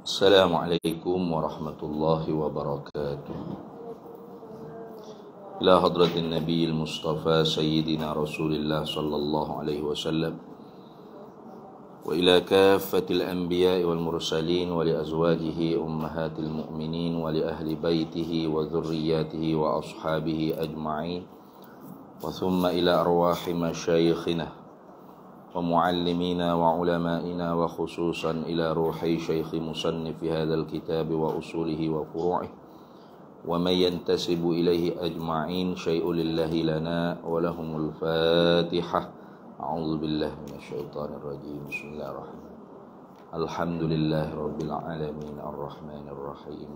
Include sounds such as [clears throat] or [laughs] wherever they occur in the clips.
السلام عليكم ورحمة الله وبركاته إلى حضرة النبي المصطفى سيدنا رسول الله صلى الله عليه وسلم وإلى كافة الأنبياء والمرسلين ولأزواجه أمهات المؤمنين ولأهل بيته وذرياته وأصحابه أجمعين وثم إلى أرواح مشايخنا ومعلمينا وعلمائنا وخصوصا إلى روح شيخ مصنف هذا الكتاب وأصوله وفروعه ومن ينتسب إليه أجمعين شيء لله لنا ولهم الفاتحة أعوذ بالله من الشيطان الرجيم بسم الله الرحمن الرحيم الحمد لله رب العالمين الرحمن الرحيم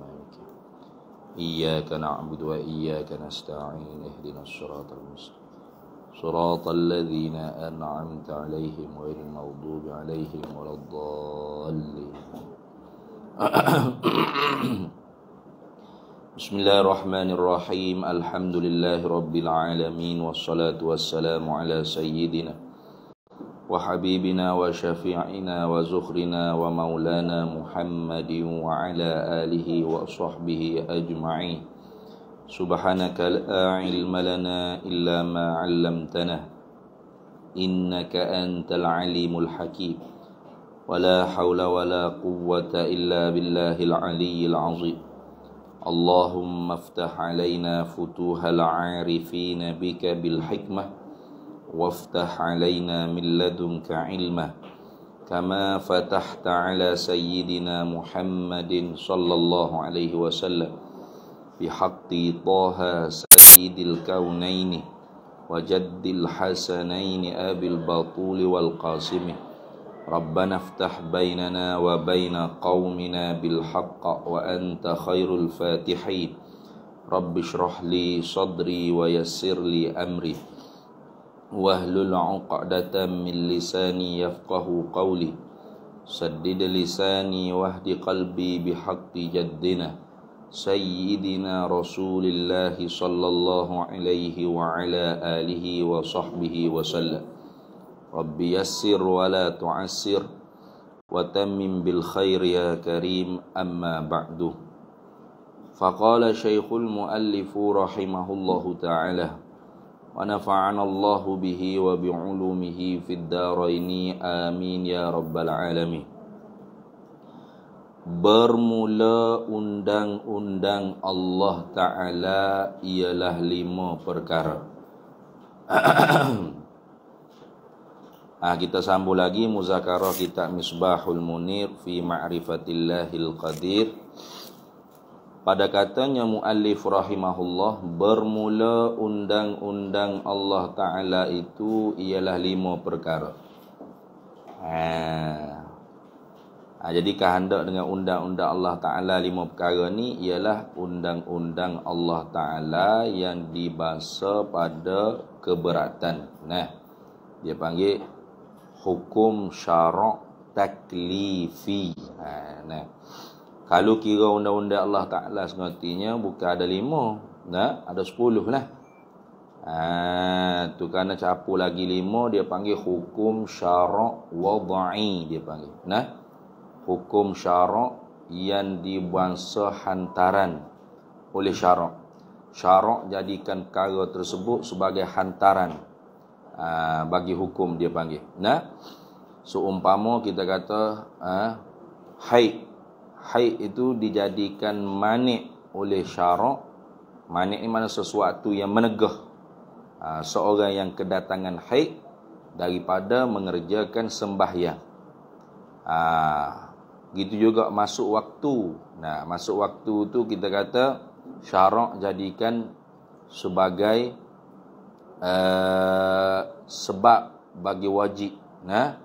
إياك نعبد وإياك نستعين اهدنا الصراط المستقيم صراط الذين أنعمت عليهم غير المغضوب عليهم ولا الضالين [coughs] بسم الله الرحمن الرحيم الحمد لله رب العالمين والصلاة والسلام على سيدنا وحبيبنا وشفيعنا وزخرنا ومولانا محمد وعلى آله وصحبه أجمعين سبحانك لا علم لنا إلا ما علمتنا إنك أنت العليم الحكيم ولا حول ولا قوة إلا بالله العلي العظيم اللهم افتح علينا فتوح العارفين بك بالحكمة وافتح علينا من لدنك علما كما فتحت على سيدنا محمد صلى الله عليه وسلم بحق طه سيد الكونين وجد الحسنين أبي البطول والقاسم ربنا افتح بيننا وبين قومنا بالحق وأنت خير الفاتحين رب اشرح لي صدري ويسر لي أمري واهل العقدة من لساني يفقه قولي سدد لساني واهد قلبي بحق جدنا سيدنا رسول الله صلى الله عليه وعلى آله وصحبه وسلم رب يسر ولا تعسر وتمم بالخير يا كريم أما بعد فقال شيخ المؤلف رحمه الله تعالى ونفعنا الله به وبعلومه في الدارين آمين يا رب العالمين Bermula undang-undang Allah Ta'ala ialah lima perkara. [clears throat] ah kita sambung lagi muzakarah kita Misbahul Munir fi Ma'rifatillahil Qadir. Pada katanya muallif rahimahullah bermula undang-undang Allah Taala itu ialah lima perkara. Ah Ha, jadi kehendak dengan undang-undang Allah Ta'ala lima perkara ni ialah undang-undang Allah Ta'ala yang dibasa pada keberatan. Nah, dia panggil hukum syarak taklifi. Ha, nah. Kalau kira undang-undang Allah Ta'ala sengertinya bukan ada lima. Nah, ada sepuluh lah. Ha, tu kerana capu lagi lima dia panggil hukum syarak wadai dia panggil. Nah, hukum syarak yang dibangsa hantaran oleh syarak. Syarak jadikan perkara tersebut sebagai hantaran ha, bagi hukum dia panggil. Nah, seumpama so, kita kata ha, haid. Haid itu dijadikan manik oleh syarak. Manik ni mana sesuatu yang menegah. Ha, seorang yang kedatangan haid daripada mengerjakan sembahyang. Ah, Gitu juga masuk waktu. Nah, masuk waktu tu kita kata syarak jadikan sebagai uh, sebab bagi wajib. Nah,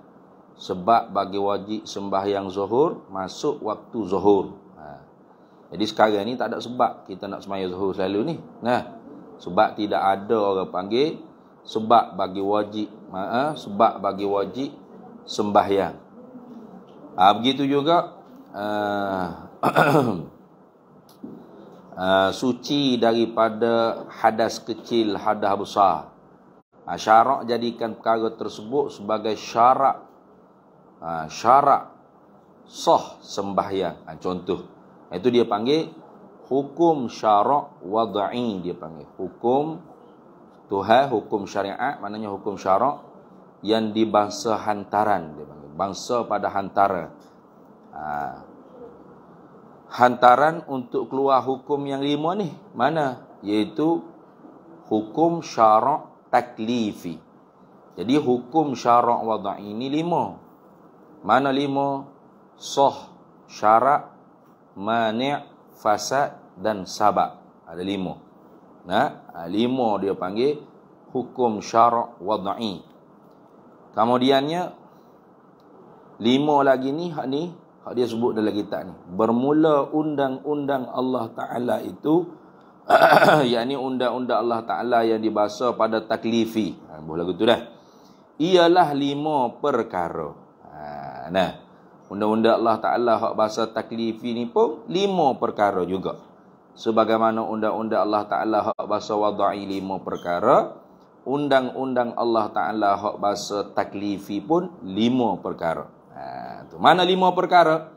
sebab bagi wajib sembahyang zuhur masuk waktu zuhur. Nah. Ha. Jadi sekarang ni tak ada sebab kita nak sembahyang zuhur selalu ni. Nah, sebab tidak ada orang panggil sebab bagi wajib, maaf ha, sebab bagi wajib sembahyang. Ha, begitu juga uh, uh, [clears throat] suci daripada hadas kecil, hadas besar. Ha, syarak jadikan perkara tersebut sebagai syarak ha, syarak sah sembahyang. Ha, contoh, itu dia panggil hukum syarak wad'i dia panggil. Hukum Tuhan, hukum syariat, maknanya hukum syarak yang di hantaran dia bangsa pada hantara. Ha. Hantaran untuk keluar hukum yang lima ni mana? Iaitu hukum syarak taklifi. Jadi hukum syarak wada' ini lima. Mana lima? Soh, syarak, mani' fasad dan sabak. Ada lima. Nah, ha, lima dia panggil hukum syarak wada'i. Kemudiannya Lima lagi ni hak ni hak dia sebut dalam kitab ni. Bermula undang-undang Allah Taala itu [clears throat] yakni undang-undang Allah Taala yang dibahasa pada taklifi. Ha buah lagu tu dah. Ialah lima perkara. Ha nah. Undang-undang Allah Taala hak bahasa taklifi ni pun lima perkara juga. Sebagaimana undang-undang Allah Taala hak bahasa wada'i lima perkara, undang-undang Allah Taala hak bahasa taklifi pun lima perkara. Ha, mana lima perkara?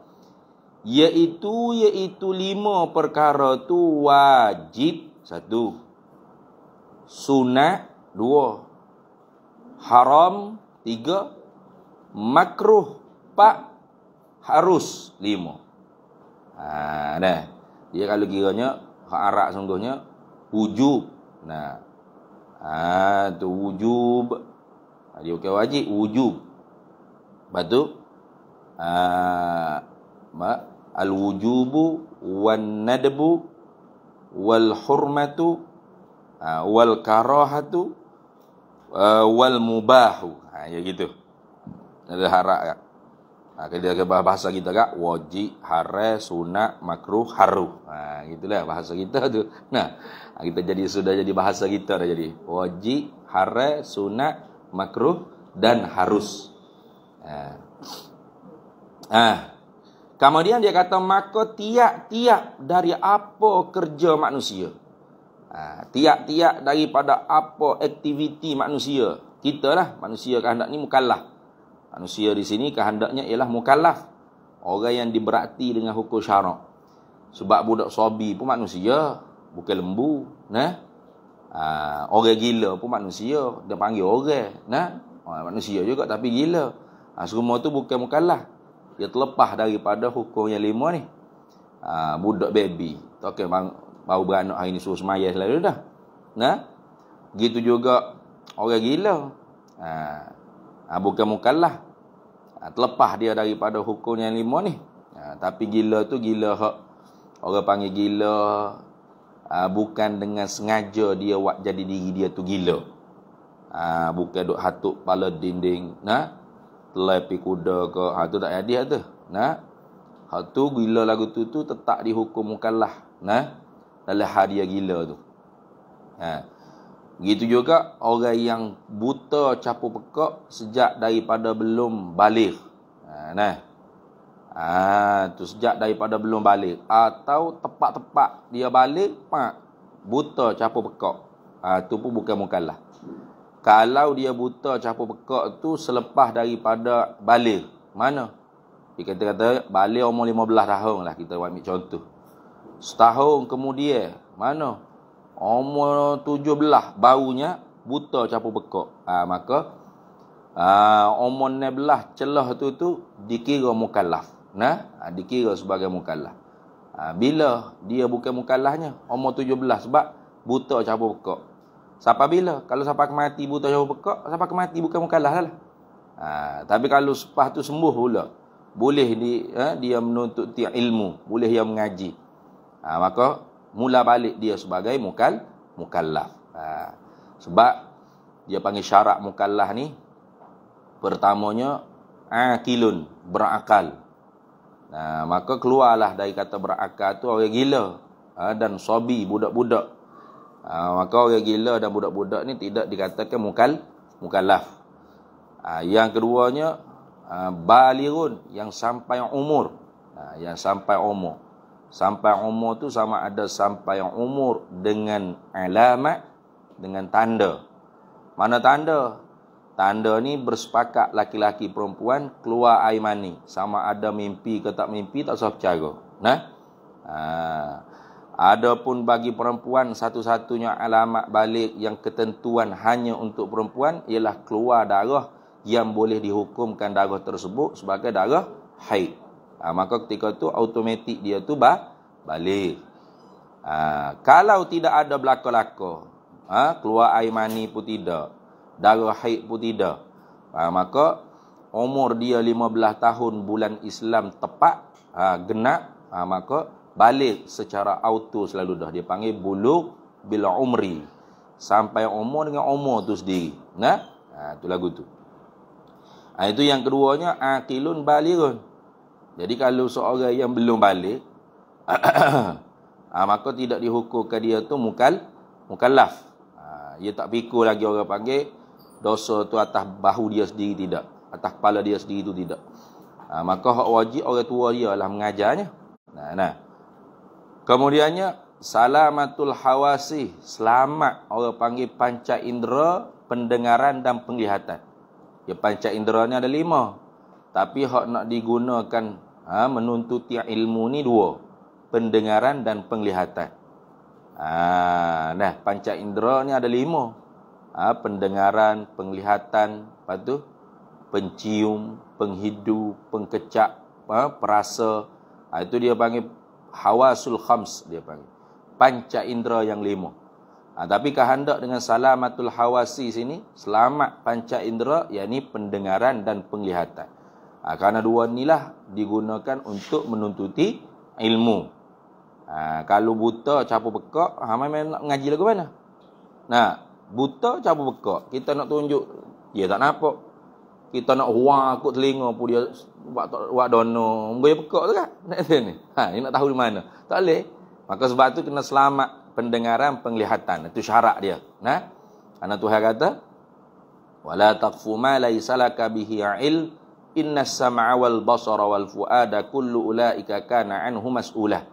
Iaitu iaitu lima perkara tu wajib satu. Sunat dua. Haram tiga. Makruh pak, Harus lima. Ha, dah. Dia kalau kiranya Arak sungguhnya Wujub Nah ha, tu wujub. Ha, dia okey wajib wujub. Lepas tu Ah, ma al wujubu wan nadbu wal hurmatu ah, wal karahatu ah, wal mubahu ha ya gitu ada harak ya ha, kita ke bahasa kita kak wajib hara sunat makruh haru ha gitulah bahasa kita tu nah kita jadi sudah jadi bahasa kita dah jadi wajib hara sunat makruh dan harus ha. Ah. Kemudian dia kata maka tiak tiak dari apa kerja manusia. Ah, ha, tiak tiap daripada apa aktiviti manusia. Kita lah manusia kehendak ni mukallaf. Manusia di sini kehendaknya ialah mukallaf. Orang yang diberati dengan hukum syarak. Sebab budak sobi pun manusia, bukan lembu, nah. Ah, orang gila pun manusia, dia panggil orang, nah. Orang manusia juga tapi gila. Ah, semua tu bukan mukallaf dia terlepas daripada hukum yang lima ni. Ha, budak baby. Okey, bang, baru beranak hari ni suruh semaya selalu dah. Nah. Gitu juga orang gila. Ha, ha bukan mukallah. Ha, terlepas dia daripada hukum yang lima ni. Ha, tapi gila tu gila hak. Orang panggil gila ha, bukan dengan sengaja dia buat jadi diri dia tu gila. Ha, bukan duk hatuk pala dinding. Nah. Ha? telai kuda ke ha tu tak jadi lah tu nah ha tu gila lagu tu tu tetap dihukum mukallah nah dalam hadiah gila tu ha gitu juga orang yang buta capu pekak sejak daripada belum balik ha nah ha tu sejak daripada belum balik atau tepat-tepat dia balik pak buta capu pekak ha tu pun bukan mukallah kalau dia buta capur pekak tu selepas daripada balik mana dia kata kata balik umur belah tahun lah kita ambil contoh setahun kemudian mana umur belah baunya buta capur pekak ha, ah, maka ha, umur 16 celah tu tu dikira mukallaf nah ha, dikira sebagai mukallaf ha, bila dia bukan mukallafnya umur belah sebab buta capur pekak Sampai bila? Kalau sampai kemati buta jauh pekak, sampai kemati bukan mu kalah lah. Ha, tapi kalau sepah tu sembuh pula, boleh di, ha, dia menuntut tiap ilmu, boleh dia mengaji. Ha, maka mula balik dia sebagai mukal mukallaf. Ha, sebab dia panggil syarat mukallaf ni pertamanya akilun, berakal. Ha, maka keluarlah dari kata berakal tu orang gila ha, dan sobi budak-budak Ha, maka orang gila dan budak-budak ni tidak dikatakan mukal mukallaf. Ha, yang keduanya ha, balirun yang sampai umur. Ha, yang sampai umur. Sampai umur tu sama ada sampai yang umur dengan alamat dengan tanda. Mana tanda? Tanda ni bersepakat laki-laki perempuan keluar air mani. Sama ada mimpi ke tak mimpi tak usah bercara. Nah. Ha. Adapun bagi perempuan satu-satunya alamat balik yang ketentuan hanya untuk perempuan ialah keluar darah yang boleh dihukumkan darah tersebut sebagai darah haid. Ha, maka ketika itu automatik dia tu bah, balik. Ha, kalau tidak ada belaka-laka, ha, keluar air mani pun tidak, darah haid pun tidak. Ha, maka umur dia 15 tahun bulan Islam tepat, ha, genap, ha, maka balik secara auto selalu dah dia panggil buluk bila umri sampai umur dengan umur tu sendiri nah ha, tu lagu tu ha, itu yang keduanya aqilun balirun jadi kalau seorang yang belum balik [clears throat] ha, maka tidak dihukumkan dia tu mukal mukallaf ha, dia tak pikul lagi orang panggil dosa tu atas bahu dia sendiri tidak atas kepala dia sendiri tu tidak ha, maka hak wajib orang tua dia lah mengajarnya nah nah Kemudiannya salamatul hawasi, selamat orang panggil panca indera, pendengaran dan penglihatan. Ya panca indera ni ada lima. Tapi hak nak digunakan ha, menuntut ilmu ni dua. Pendengaran dan penglihatan. Ha, nah, panca indera ni ada lima. Ha, pendengaran, penglihatan, lepas tu, pencium, penghidu, pengkecak, ha, perasa. Ha, itu dia panggil hawasul khams dia panggil. Panca indera yang lima. Ha, tapi kehendak dengan salamatul hawasi sini, selamat panca indera, yakni pendengaran dan penglihatan. Ha, kerana dua inilah digunakan untuk menuntuti ilmu. Ha, kalau buta capu pekak, ha, main, main nak mengaji lagu mana? Nah, buta capu pekak, kita nak tunjuk, dia tak nampak kita nak hua aku telinga pun dia buat tak buat dono mengoyak pekak tu kan [laughs] nak ni ha ini nak tahu di mana tak leh maka sebab tu kena selamat pendengaran penglihatan itu syarat dia nah karena Tuhan kata wala taqfu ma laysa laka bihi il inna sam'a wal basara wal fuada kullu ulaika kana anhu mas'ula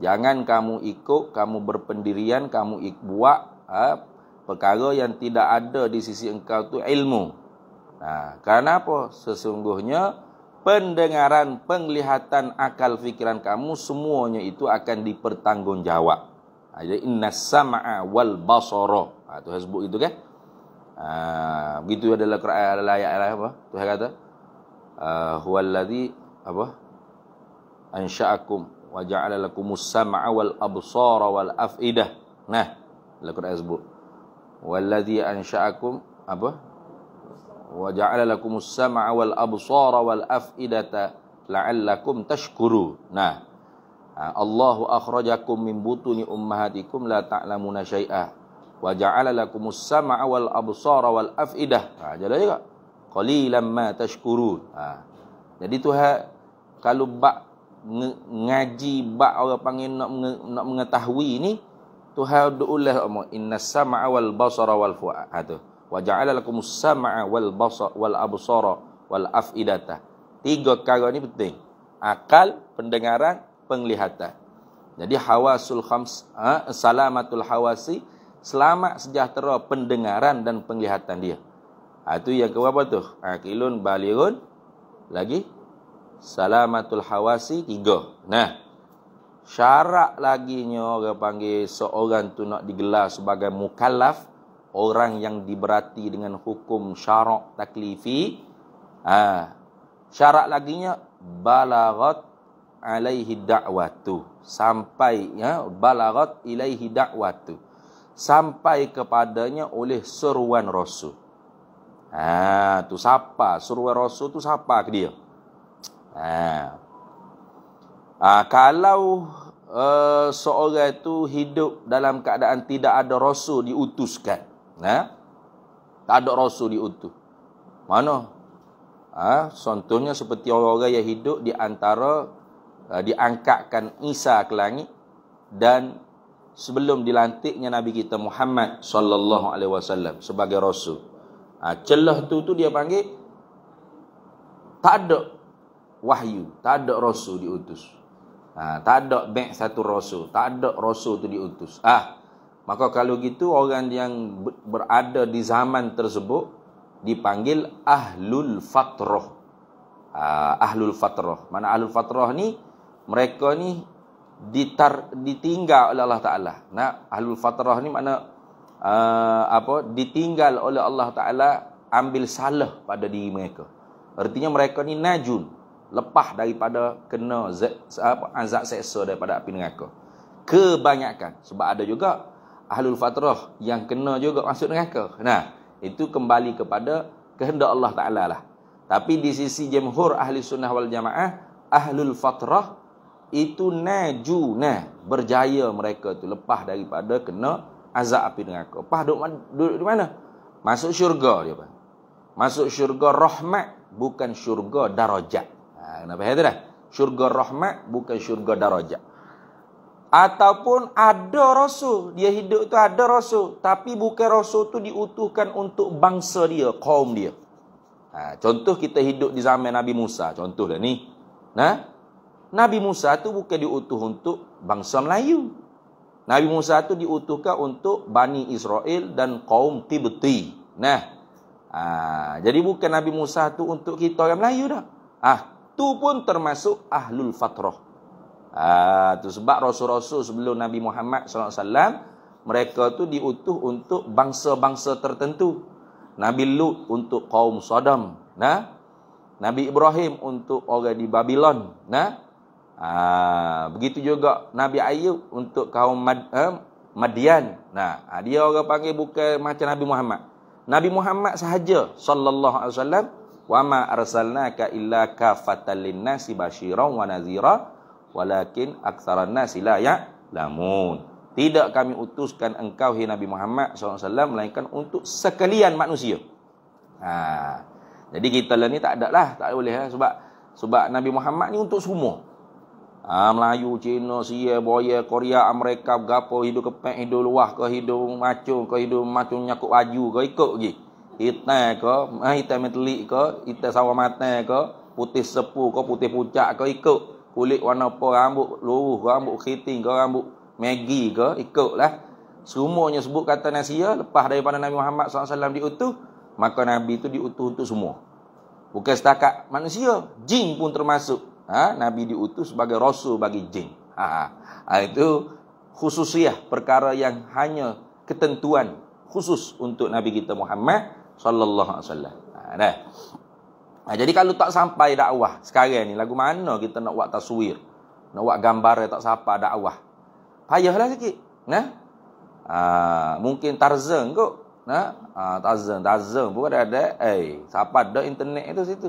jangan kamu ikut kamu berpendirian kamu buat ha, perkara yang tidak ada di sisi engkau tu ilmu Nah, karena apa? Sesungguhnya pendengaran, penglihatan, akal fikiran kamu semuanya itu akan dipertanggungjawab. Ha, jadi inna sama'a wal basara. Ha, Tuhan sebut itu kan? Ah, begitu adalah Quran al apa? Tuhan kata uh, huwallazi apa? Ansha'akum wa ja'ala lakumus sama'a wal absara wal afidah. Nah, Al-Quran sebut. Wallazi ansha'akum apa? wa ja'ala lakumus sam'a wal absara wal af'idata la'allakum tashkuru. Nah. Ha, Allahu akhrajakum min butuni ummahatikum la ta'lamuna syai'a wa ja'ala lakumus sam'a wal absara wal af'idah. Ha jadi juga. Qalilan ma tashkurun. Ha. Jadi Tuhan kalau bak ngaji bak orang panggil nak nak mengetahui ni Tuhan doa Allah inna sama'a wal basara wal fu'a. Ha tu wa ja'ala lakum sam'a wal basa wal absara wal afidata. Tiga perkara ni penting. Akal, pendengaran, penglihatan. Jadi hawasul khams, ha, salamatul hawasi, selamat sejahtera pendengaran dan penglihatan dia. Ha, itu yang keberapa tu? Akilun, ha, balirun, lagi salamatul hawasi tiga. Nah, syarat laginya orang panggil seorang tu nak digelar sebagai mukallaf orang yang diberati dengan hukum syarak taklifi. Ha. Syarak laginya balagat alaihi da'watu. Sampai ya balagat ilaihi da'watu. Sampai kepadanya oleh seruan rasul. Ha tu siapa seruan rasul tu siapa ke dia? Ha. ha kalau Uh, seorang itu hidup dalam keadaan tidak ada rasul diutuskan. Ha? Tak ada rasul diutus. Mana? Ha? Contohnya seperti orang-orang yang hidup di antara uh, diangkatkan Isa ke langit dan sebelum dilantiknya Nabi kita Muhammad sallallahu alaihi wasallam sebagai rasul. Ha, celah tu tu dia panggil tak ada wahyu, tak ada rasul diutus. Ha, tak ada baik satu rasul, tak ada rasul tu diutus. Ah, ha, Maka kalau gitu orang yang berada di zaman tersebut dipanggil ahlul fatrah. Ha, ahlul fatrah. Mana ahlul fatrah ni? Mereka ni ditar, ditinggal oleh Allah Taala. Nah, ahlul fatrah ni mana uh, apa? Ditinggal oleh Allah Taala ambil salah pada diri mereka. Artinya mereka ni najun, lepas daripada kena apa, azab seksa daripada api neraka. Kebanyakan sebab ada juga ahlul fatrah yang kena juga masuk neraka. Nah, itu kembali kepada kehendak Allah Taala lah. Tapi di sisi jemhur ahli sunnah wal jamaah, ahlul fatrah itu naju nah berjaya mereka tu lepas daripada kena azab api neraka. Pas duduk, duduk di mana? Masuk syurga dia pun. Masuk syurga rahmat bukan syurga darajat. Ha, kenapa ya tu dah? Syurga rahmat bukan syurga darajat. Ataupun ada rasul. Dia hidup itu ada rasul. Tapi bukan rasul itu diutuhkan untuk bangsa dia. Kaum dia. Ha, contoh kita hidup di zaman Nabi Musa. Contohlah ni. Nah, ha? Nabi Musa tu bukan diutuh untuk bangsa Melayu. Nabi Musa tu diutuhkan untuk Bani Israel dan kaum Tibeti. Nah, ha, jadi bukan Nabi Musa tu untuk kita orang Melayu dah. Ah, ha, tu pun termasuk Ahlul Fatrah. Ha, tu sebab rasul-rasul sebelum Nabi Muhammad Sallallahu Alaihi Wasallam mereka tu diutuh untuk bangsa-bangsa tertentu. Nabi Lut untuk kaum Sodom. Nah, Nabi Ibrahim untuk orang di Babylon. Nah, ha, begitu juga Nabi Ayub untuk kaum Mad, eh, Madian. Nah, ha, dia orang panggil bukan macam Nabi Muhammad. Nabi Muhammad sahaja sallallahu alaihi wasallam wa ma arsalnaka illa kafatan lin nasi basyiran wa nadhira walakin aksara nasi la ya lamun. Tidak kami utuskan engkau hi Nabi Muhammad SAW melainkan untuk sekalian manusia. Ha. Jadi kita lah ni tak ada lah, tak boleh lah. sebab sebab Nabi Muhammad ni untuk semua. Ha, Melayu, Cina, Sia, Boya, Korea, Amerika, Gapo, hidup kepek, hidup luah ke, hidup macu ke, hidup macu nyakuk baju ke, ikut lagi. Hitam ke, ha, hitam metelik ke, hitam sawah matang ke, putih sepu ke, putih pucak, ke, ikut kulit warna apa, rambut luruh, rambut khiting, ke rambut megi ke, ikutlah. Semuanya sebut kata nasia lepas daripada Nabi Muhammad SAW diutuh, maka nabi itu diutuh untuk semua. Bukan setakat manusia, jin pun termasuk. Ha? nabi diutuh sebagai rasul bagi jin. Ha, ha. ha itu khususiah perkara yang hanya ketentuan khusus untuk nabi kita Muhammad sallallahu alaihi wasallam. Ha dah. Nah, ha, jadi kalau tak sampai dakwah sekarang ni, lagu mana kita nak buat taswir? Nak buat gambar tak sampai dakwah? Payahlah sikit. Nah? Aa, ha, mungkin Tarzan kot. Nah? Aa, ha, Tarzan, Tarzan pun ada ada. Eh, siapa ada internet itu situ?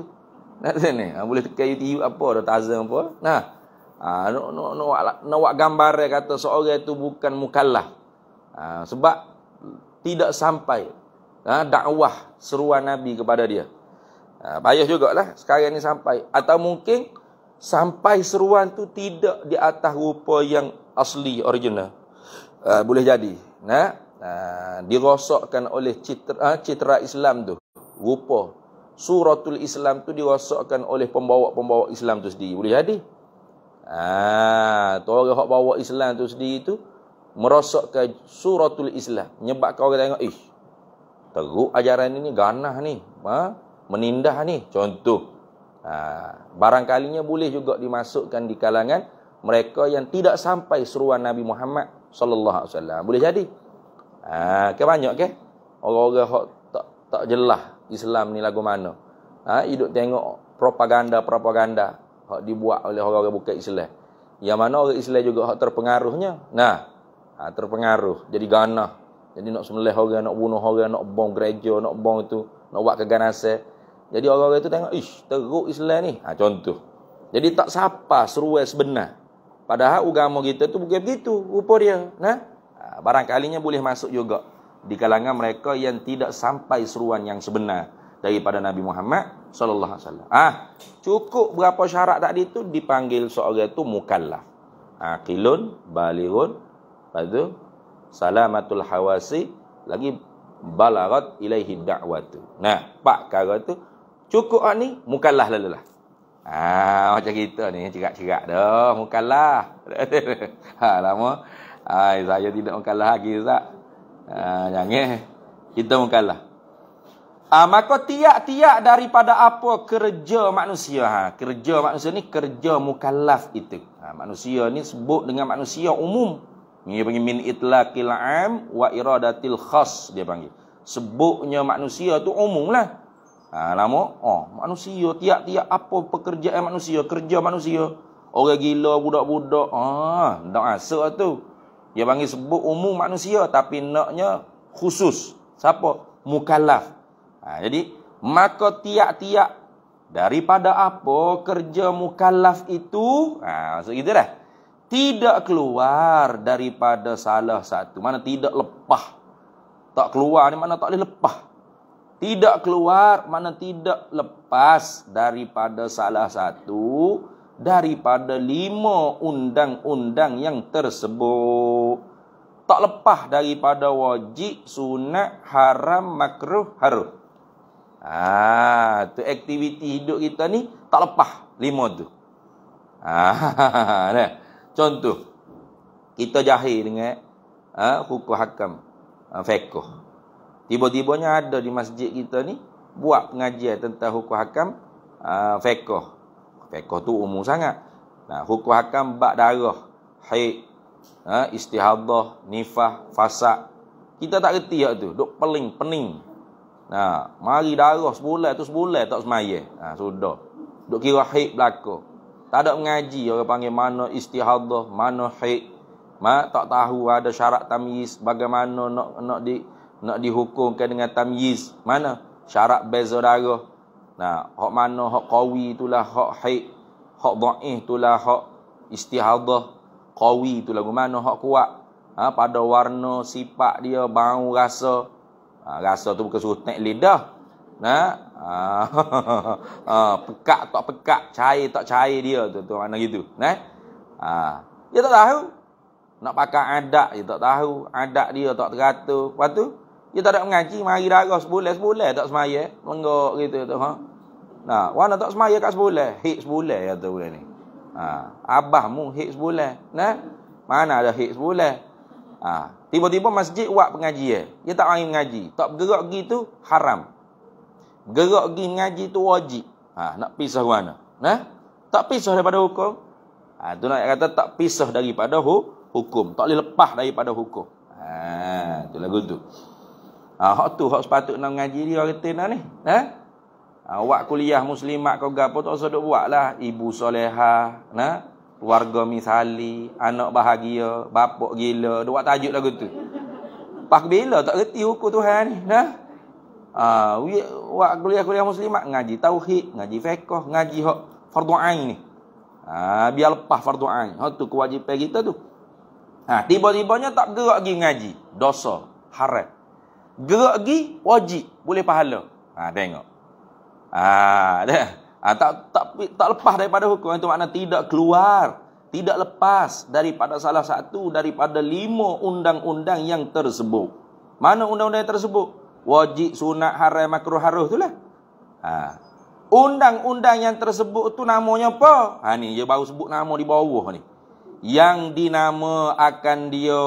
Nah, sini. boleh tekan YouTube apa ada Tarzan apa? Nah. Ah, nak nak nak nak buat gambar kata seorang itu bukan mukallaf. sebab tidak sampai ha, dakwah seruan Nabi kepada dia. Ha, bayar juga lah sekarang ni sampai. Atau mungkin sampai seruan tu tidak di atas rupa yang asli, original. Ha, boleh jadi. Nah, ha, dirosokkan oleh citra, citra Islam tu. Rupa. Suratul Islam tu dirosokkan oleh pembawa-pembawa Islam tu sendiri. Boleh jadi. Ah, tu orang yang bawa Islam tu sendiri tu merosakkan suratul Islam menyebabkan orang tengok ih teruk ajaran ini ganah ni ha? menindah ni contoh ha, barangkalinya boleh juga dimasukkan di kalangan mereka yang tidak sampai seruan Nabi Muhammad sallallahu alaihi wasallam boleh jadi ha ke banyak ke orang-orang tak tak jelas Islam ni lagu mana ha hidup tengok propaganda-propaganda hok dibuat oleh orang-orang bukan Islam yang mana orang Islam juga hok terpengaruhnya nah ha, terpengaruh jadi ganah jadi nak semelih orang nak bunuh orang nak bom gereja nak bom itu nak buat keganasan jadi orang-orang itu tengok, ish, teruk Islam ni. Ha, contoh. Jadi tak sapa seruai sebenar. Padahal agama kita tu bukan begitu. Rupa dia. Nah? Ha, barangkalinya boleh masuk juga. Di kalangan mereka yang tidak sampai seruan yang sebenar. Daripada Nabi Muhammad Sallallahu Alaihi Wasallam. Ah, cukup berapa syarat tadi tu dipanggil seorang itu mukallah. Ah, Aqilun, balirun, lepas tu, salamatul hawasi, lagi balarat ilaihi da'watu. Nah, pak kata tu, cukup ah ni mukallah lah lah. Ah macam kita ni cerak-cerak dah mukallah. [laughs] ha lama. Ai saya tidak mukallah lagi Ustaz. Ah jangan kita mukallah. Ah maka tiak-tiak daripada apa kerja manusia ha kerja manusia ni kerja mukallaf itu. Ha manusia ni sebut dengan manusia umum. Dia panggil min itlaqil am wa iradatil khas dia panggil. Sebutnya manusia tu umum lah. Ha, nama? oh, manusia, tiap-tiap apa pekerjaan manusia, kerja manusia. Orang gila, budak-budak, ah, tak rasa lah tu. Dia panggil sebut umum manusia, tapi naknya khusus. Siapa? Mukalaf. Ha, jadi, maka tiap-tiap daripada apa kerja mukalaf itu, ha, maksud kita dah, tidak keluar daripada salah satu. Mana tidak lepah. Tak keluar ni mana tak boleh lepah tidak keluar mana tidak lepas daripada salah satu daripada lima undang-undang yang tersebut tak lepas daripada wajib sunat haram makruh haruf ah ha, tu aktiviti hidup kita ni tak lepas lima tu ha, [laughs] contoh kita jahil dengan ha, hukum hakam ha, fekoh. Tiba-tibanya ada di masjid kita ni buat pengajian tentang hukum hakam uh, ah, fekoh. Fekoh tu umum sangat. Nah, hukum hakam bak darah, haid, uh, istihadah, nifah, fasak. Kita tak reti hak tu. Duk peling, pening. Nah, mari darah sebulan tu sebulan tak semayah. Nah, sudah. Duk kira haid berlaku. Tak ada mengaji orang panggil mana istihadah, mana haid. Mak tak tahu ada syarat tamyiz bagaimana nak nak di nak dihukumkan dengan tamyiz mana syarat beza darah nah hak mana hak qawi itulah hak haid hak dhaif itulah hak istihadah qawi itulah mana hak kuat ha, pada warna sifat dia bau rasa ha, rasa tu bukan suruh tek lidah nah ha, [laughs] ha, pekat tak pekat cair tak cair dia tu tu mana gitu nah ha, dia tak tahu nak pakai adat dia tak tahu adat dia tak teratur lepas tu dia tak ada mengaji mari darah sebulan sebulan tak semaya menggok gitu tu ha nah wala tak semaya kat sebulan hit sebulan kata bulan ni ha abah mu hit sebulan nah mana ada hit sebulan ha tiba-tiba masjid buat pengajian dia tak mari mengaji tak bergerak gitu haram gerak pergi mengaji tu wajib ha nak pisah mana nah tak pisah daripada hukum ha tu nak kata tak pisah daripada hu hukum tak boleh lepas daripada hukum ha itulah gitu hmm. Ha, hak tu hak sepatut nak mengaji dia kata nak ni. Ha? ha ah, awak kuliah muslimat kau gapo tak usah duk buatlah. Ibu soleha, nah. Ha? Keluarga misali, anak bahagia, bapak gila, dua tajuk lagu tu. Pak bila tak reti hukum Tuhan ni, nah. Ha, awak ah, kuliah-kuliah muslimat ngaji tauhid, ngaji fiqh, ngaji hak fardu ain ni. Ha, biar lepas fardu ain. Hak tu kewajipan kita tu. Ha, tiba-tibanya tak gerak pergi ngaji. Dosa, haram gerak pergi wajib boleh pahala. Ha tengok. Ha dah. Ha, tak tak tak lepas daripada hukum itu makna tidak keluar, tidak lepas daripada salah satu daripada lima undang-undang yang tersebut. Mana undang-undang yang tersebut? Wajib, sunat, haram, makruh, haruh itulah. Ha. Undang-undang yang tersebut tu namanya apa? Ha ni dia baru sebut nama di bawah ni yang dinama akan dia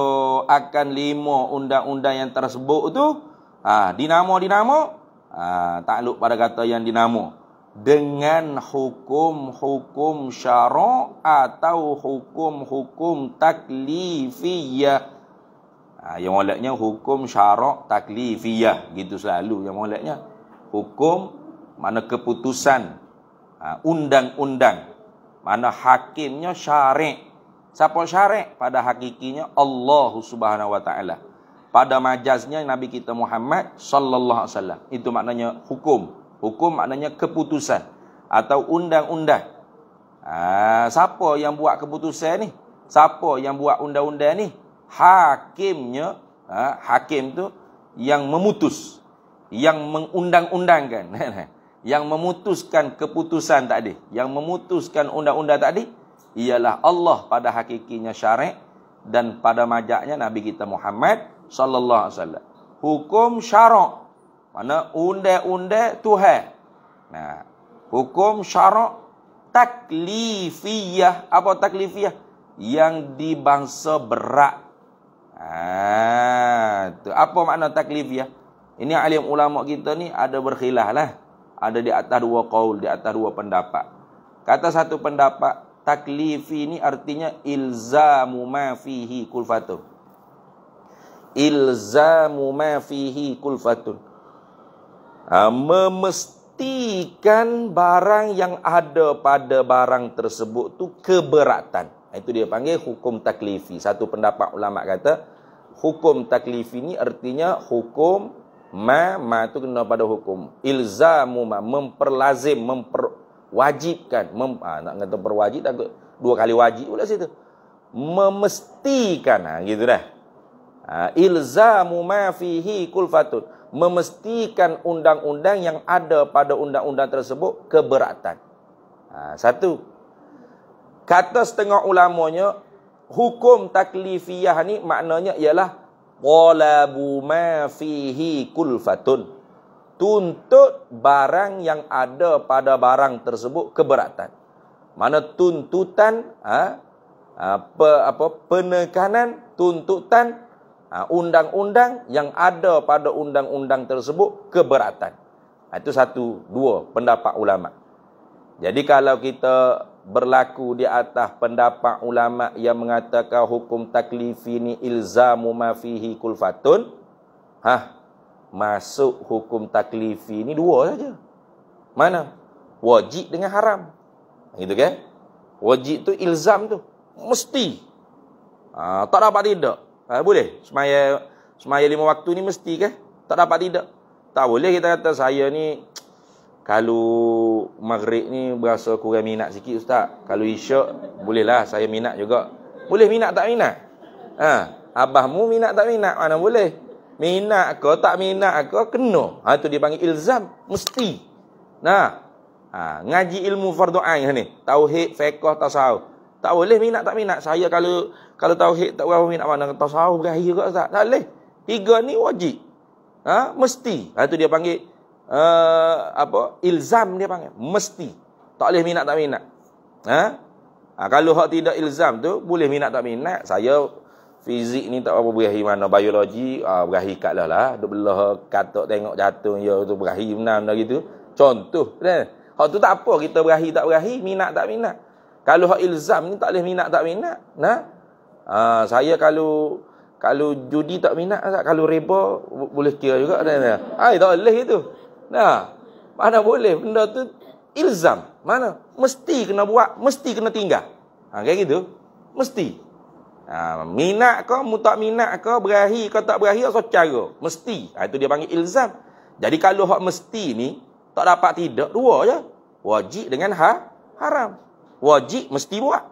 akan lima undang-undang yang tersebut tu ha dinama-dinama ha takluk pada kata yang dinama dengan hukum-hukum syarak atau hukum-hukum taklifiyah ha yang molatnya hukum syarak taklifiyah gitu selalu yang molatnya hukum mana keputusan ha, undang-undang ha, mana hakimnya syarak Sapa syarik? Pada hakikinya Allah subhanahu wa ta'ala. Pada majaznya Nabi kita Muhammad sallallahu alaihi wasallam. Itu maknanya hukum. Hukum maknanya keputusan. Atau undang-undang. Ha, siapa yang buat keputusan ni? Siapa yang buat undang-undang ni? Hakimnya. Ha, hakim tu yang memutus. Yang mengundang-undangkan. [laughs] yang memutuskan keputusan tadi. Yang memutuskan undang-undang tadi ialah Allah pada hakikinya syarak dan pada majaknya Nabi kita Muhammad sallallahu alaihi wasallam. Hukum syarak mana unde-unde Tuhan. Nah, hukum syarak taklifiyah apa taklifiyah yang dibangsa berat. Ah, tu apa makna taklifiyah? Ini alim ulama kita ni ada berkhilaf lah. Ada di atas dua kaul, di atas dua pendapat. Kata satu pendapat, taklifi ini artinya ilzamu ma fihi kulfatun. Ilzamu ma fihi kulfatun. Ha, memestikan barang yang ada pada barang tersebut tu keberatan. Ha, itu dia panggil hukum taklifi. Satu pendapat ulama kata, hukum taklifi ini artinya hukum ma ma tu kena pada hukum ilzamu ma memperlazim memper, wajibkan mem, ha, nak kata berwajib tak dua kali wajib pula situ memestikan ha, gitu dah ha, ilzamu ma fihi kulfatun memestikan undang-undang yang ada pada undang-undang tersebut keberatan ha, satu kata setengah ulamanya hukum taklifiyah ni maknanya ialah talabu ma fihi kulfatun tuntut barang yang ada pada barang tersebut keberatan. Mana tuntutan ha, apa ha, apa penekanan tuntutan ha, undang-undang ha, yang ada pada undang-undang tersebut keberatan. Ha, itu satu dua pendapat ulama. Jadi kalau kita berlaku di atas pendapat ulama yang mengatakan hukum taklifi ni ilzamu ma kulfatun ha masuk hukum taklifi ni dua saja. Mana? Wajib dengan haram. Gitu kan? Wajib tu ilzam tu. Mesti. Ha, tak dapat tidak. Ha, boleh? Semaya, semaya lima waktu ni mesti kan? Tak dapat tidak. Tak boleh kita kata saya ni kalau maghrib ni berasa kurang minat sikit ustaz. Kalau isyak bolehlah saya minat juga. Boleh minat tak minat? Ha, abahmu minat tak minat? Mana boleh? minat ke tak minat ke kena. Ha tu dia panggil ilzam mesti. Nah. Ha ngaji ilmu fardhu ain ni. Tauhid, fiqh, tasawuf. Tak boleh minat tak minat. Saya kalau kalau tauhid tak boleh minat mana tasawuf berakhir ke tak? Tak boleh. Tiga ni wajib. Ha mesti. Ha tu dia panggil uh, apa? Ilzam dia panggil. Mesti. Tak boleh minat tak minat. Ha? ha kalau hak tidak ilzam tu boleh minat tak minat. Saya fizik ni tak apa berahi mana biologi ah berahi kat lah lah duk belah katok tengok jatuh ya tu berahi menang dah gitu contoh kan hak tu tak apa kita berahi tak berahi minat tak minat kalau hak ilzam ni tak boleh minat tak minat nah ah saya kalau kalau judi tak minat tak kalau riba boleh kira juga kan ah, ai tak boleh itu nah mana boleh benda tu ilzam mana mesti kena buat mesti kena tinggal ha kayak gitu mesti Ha, minat kau, mutak tak minat kau, berahi kau tak berahi, so cara. Mesti. Ha, itu dia panggil ilzam. Jadi kalau hak mesti ni, tak dapat tidak, dua je. Wajib dengan ha, haram. Wajib mesti buat.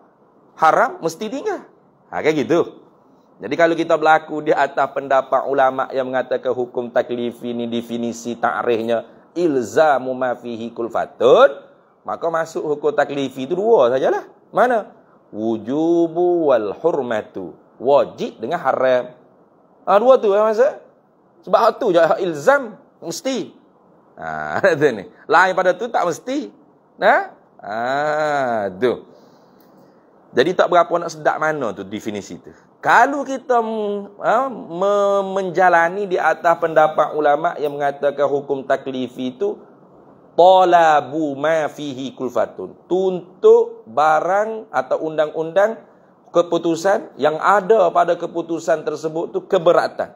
Haram mesti tinggal. Ha, kan gitu. Jadi kalau kita berlaku di atas pendapat ulama' yang mengatakan hukum taklif ini definisi ta'rihnya, ilzamu mafihi kulfatun, maka masuk hukum taklifi itu dua sajalah. Mana? Mana? wujubu wal hurmatu wajib dengan haram ha, dua tu eh, masa sebab hak tu hak ilzam mesti ha [laughs] tu ni lain pada tu tak mesti nah ha? ha tu jadi tak berapa nak sedak mana tu definisi tu kalau kita ha, me menjalani di atas pendapat ulama yang mengatakan hukum taklifi itu talabu ma fihi kulfatun. Tuntut barang atau undang-undang keputusan yang ada pada keputusan tersebut tu keberatan.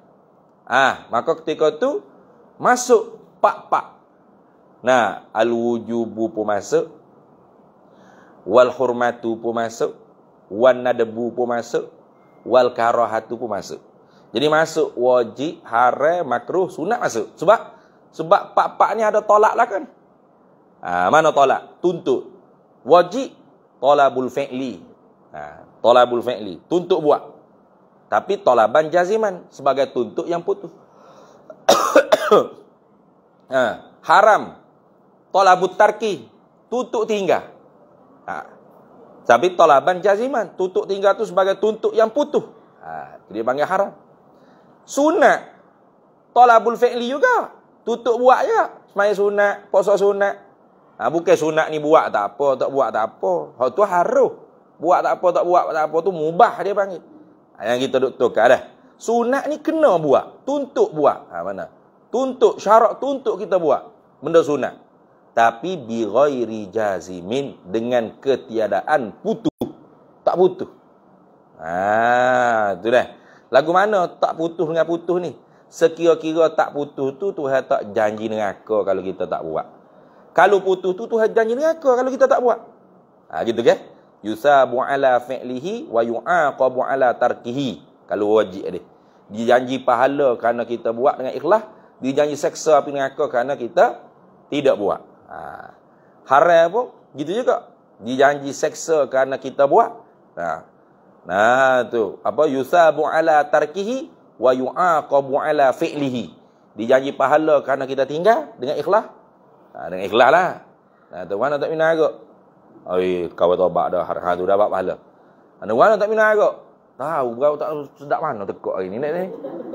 Ah, ha, maka ketika tu masuk pak-pak. Nah, al-wujubu pun masuk. Wal hurmatu pun masuk. Wan nadbu pun masuk. Wal karahatu pun masuk. Jadi masuk wajib, haram, makruh, sunat masuk. Sebab sebab pak-pak ni ada tolak lah kan. Ha, mana tolak? Tuntut. Wajib tolabul fi'li. Ha, tolabul fi'li. Tuntut buat. Tapi tolaban jaziman sebagai tuntut yang putus. [coughs] ha, haram. Tolabut tarki. Tutup tinggal. Ha. Tapi tolaban jaziman. Tutup tinggal itu sebagai tuntut yang putus. Ha, dia panggil haram. Sunat. Tolabul fi'li juga. Tutup buat je. Semayang sunat. Posok sunat. Ha, bukan sunat ni buat tak apa, tak buat tak apa. Hal tu haruh. Buat tak apa, tak buat tak apa tu mubah dia panggil. Ha, yang kita duk tukar dah. Sunat ni kena buat. Tuntuk buat. Ha, mana? Tuntuk, syarat tuntuk kita buat. Benda sunat. Tapi bighairi jazimin dengan ketiadaan putus. Tak putus. Ha, tu dah. Lagu mana tak putus dengan putus ni? Sekira-kira tak putus tu, Tuhan tak janji dengan aku kalau kita tak buat. Kalau putus tu Tuhan janji neraka kalau kita tak buat. Ha gitu ke? Yusabu ala fi'lihi wa yu'aqabu ala tarkihi. Kalau wajib dia. Dia janji pahala kerana kita buat dengan ikhlas, dia janji seksa api neraka kerana kita tidak buat. Ha. Haram apa? Gitu juga. Dia janji seksa kerana kita buat. Ha. Nah tu, apa yusabu ala tarkihi wa yu'aqabu ala fi'lihi. Dijanji pahala kerana kita tinggal dengan ikhlas, Ha, dengan ikhlas lah. Ha, tuan mana tak minat agak? Oi, kau bertobak dah. Hari tu dah buat pahala. Ada ha, mana tak minat agak? Tahu kau tak sedap mana tekak hari ni. Nak, ni.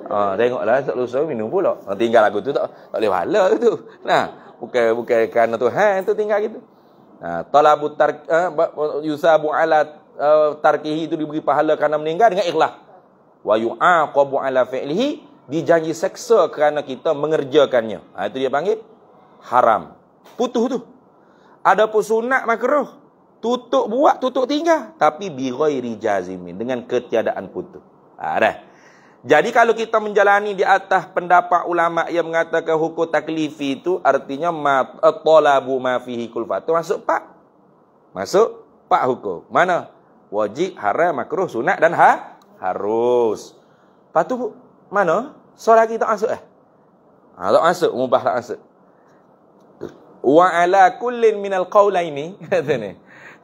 lah. tengoklah, tak lusa minum pula. Ha, tinggal aku tu tak, tak boleh pahala tu. tu. Nah, bukan bukan kerana Tuhan tu tinggal gitu. Ha, talabu tar, ha, yusabu alat uh, ha, tarkihi tu diberi pahala kerana meninggal dengan ikhlas. Wa yu'aqabu ala fi'lihi dijanji seksa kerana kita mengerjakannya. Ha, itu dia panggil haram. Putuh tu. Ada pun sunat makruh. Tutup buat, tutup tinggal. Tapi biroiri jazimin. Dengan ketiadaan putuh. Ha, dah. Jadi kalau kita menjalani di atas pendapat ulama yang mengatakan hukum taklifi itu artinya eh, talabu ma fihi kulfa. Itu masuk pak. Masuk pak hukum. Mana? Wajib, haram, makruh, sunat dan ha? harus. Lepas tu mana? Solat kita masuk eh? Ha, tak masuk, mubah tak masuk wa ala kullin minal qaulaini [laughs] kata ni.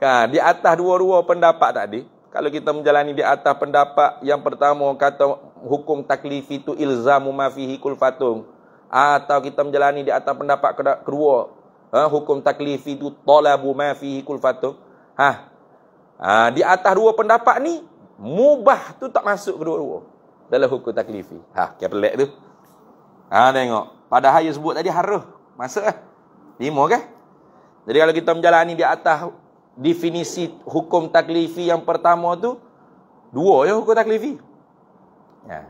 Ha, di atas dua-dua pendapat tadi, kalau kita menjalani di atas pendapat yang pertama kata hukum taklif itu ilzamu ma fihi kulfatun atau kita menjalani di atas pendapat kedua, ha, hukum taklif itu talabu ma fihi kulfatun. Ha. ha. di atas dua pendapat ni mubah tu tak masuk kedua-dua dalam hukum taklifi. Ha, kepelek tu. Ha tengok. Padahal dia sebut tadi haruh. Masuk eh? Lima ke? Jadi kalau kita menjalani di atas definisi hukum taklifi yang pertama tu, dua ya hukum taklifi. Ya.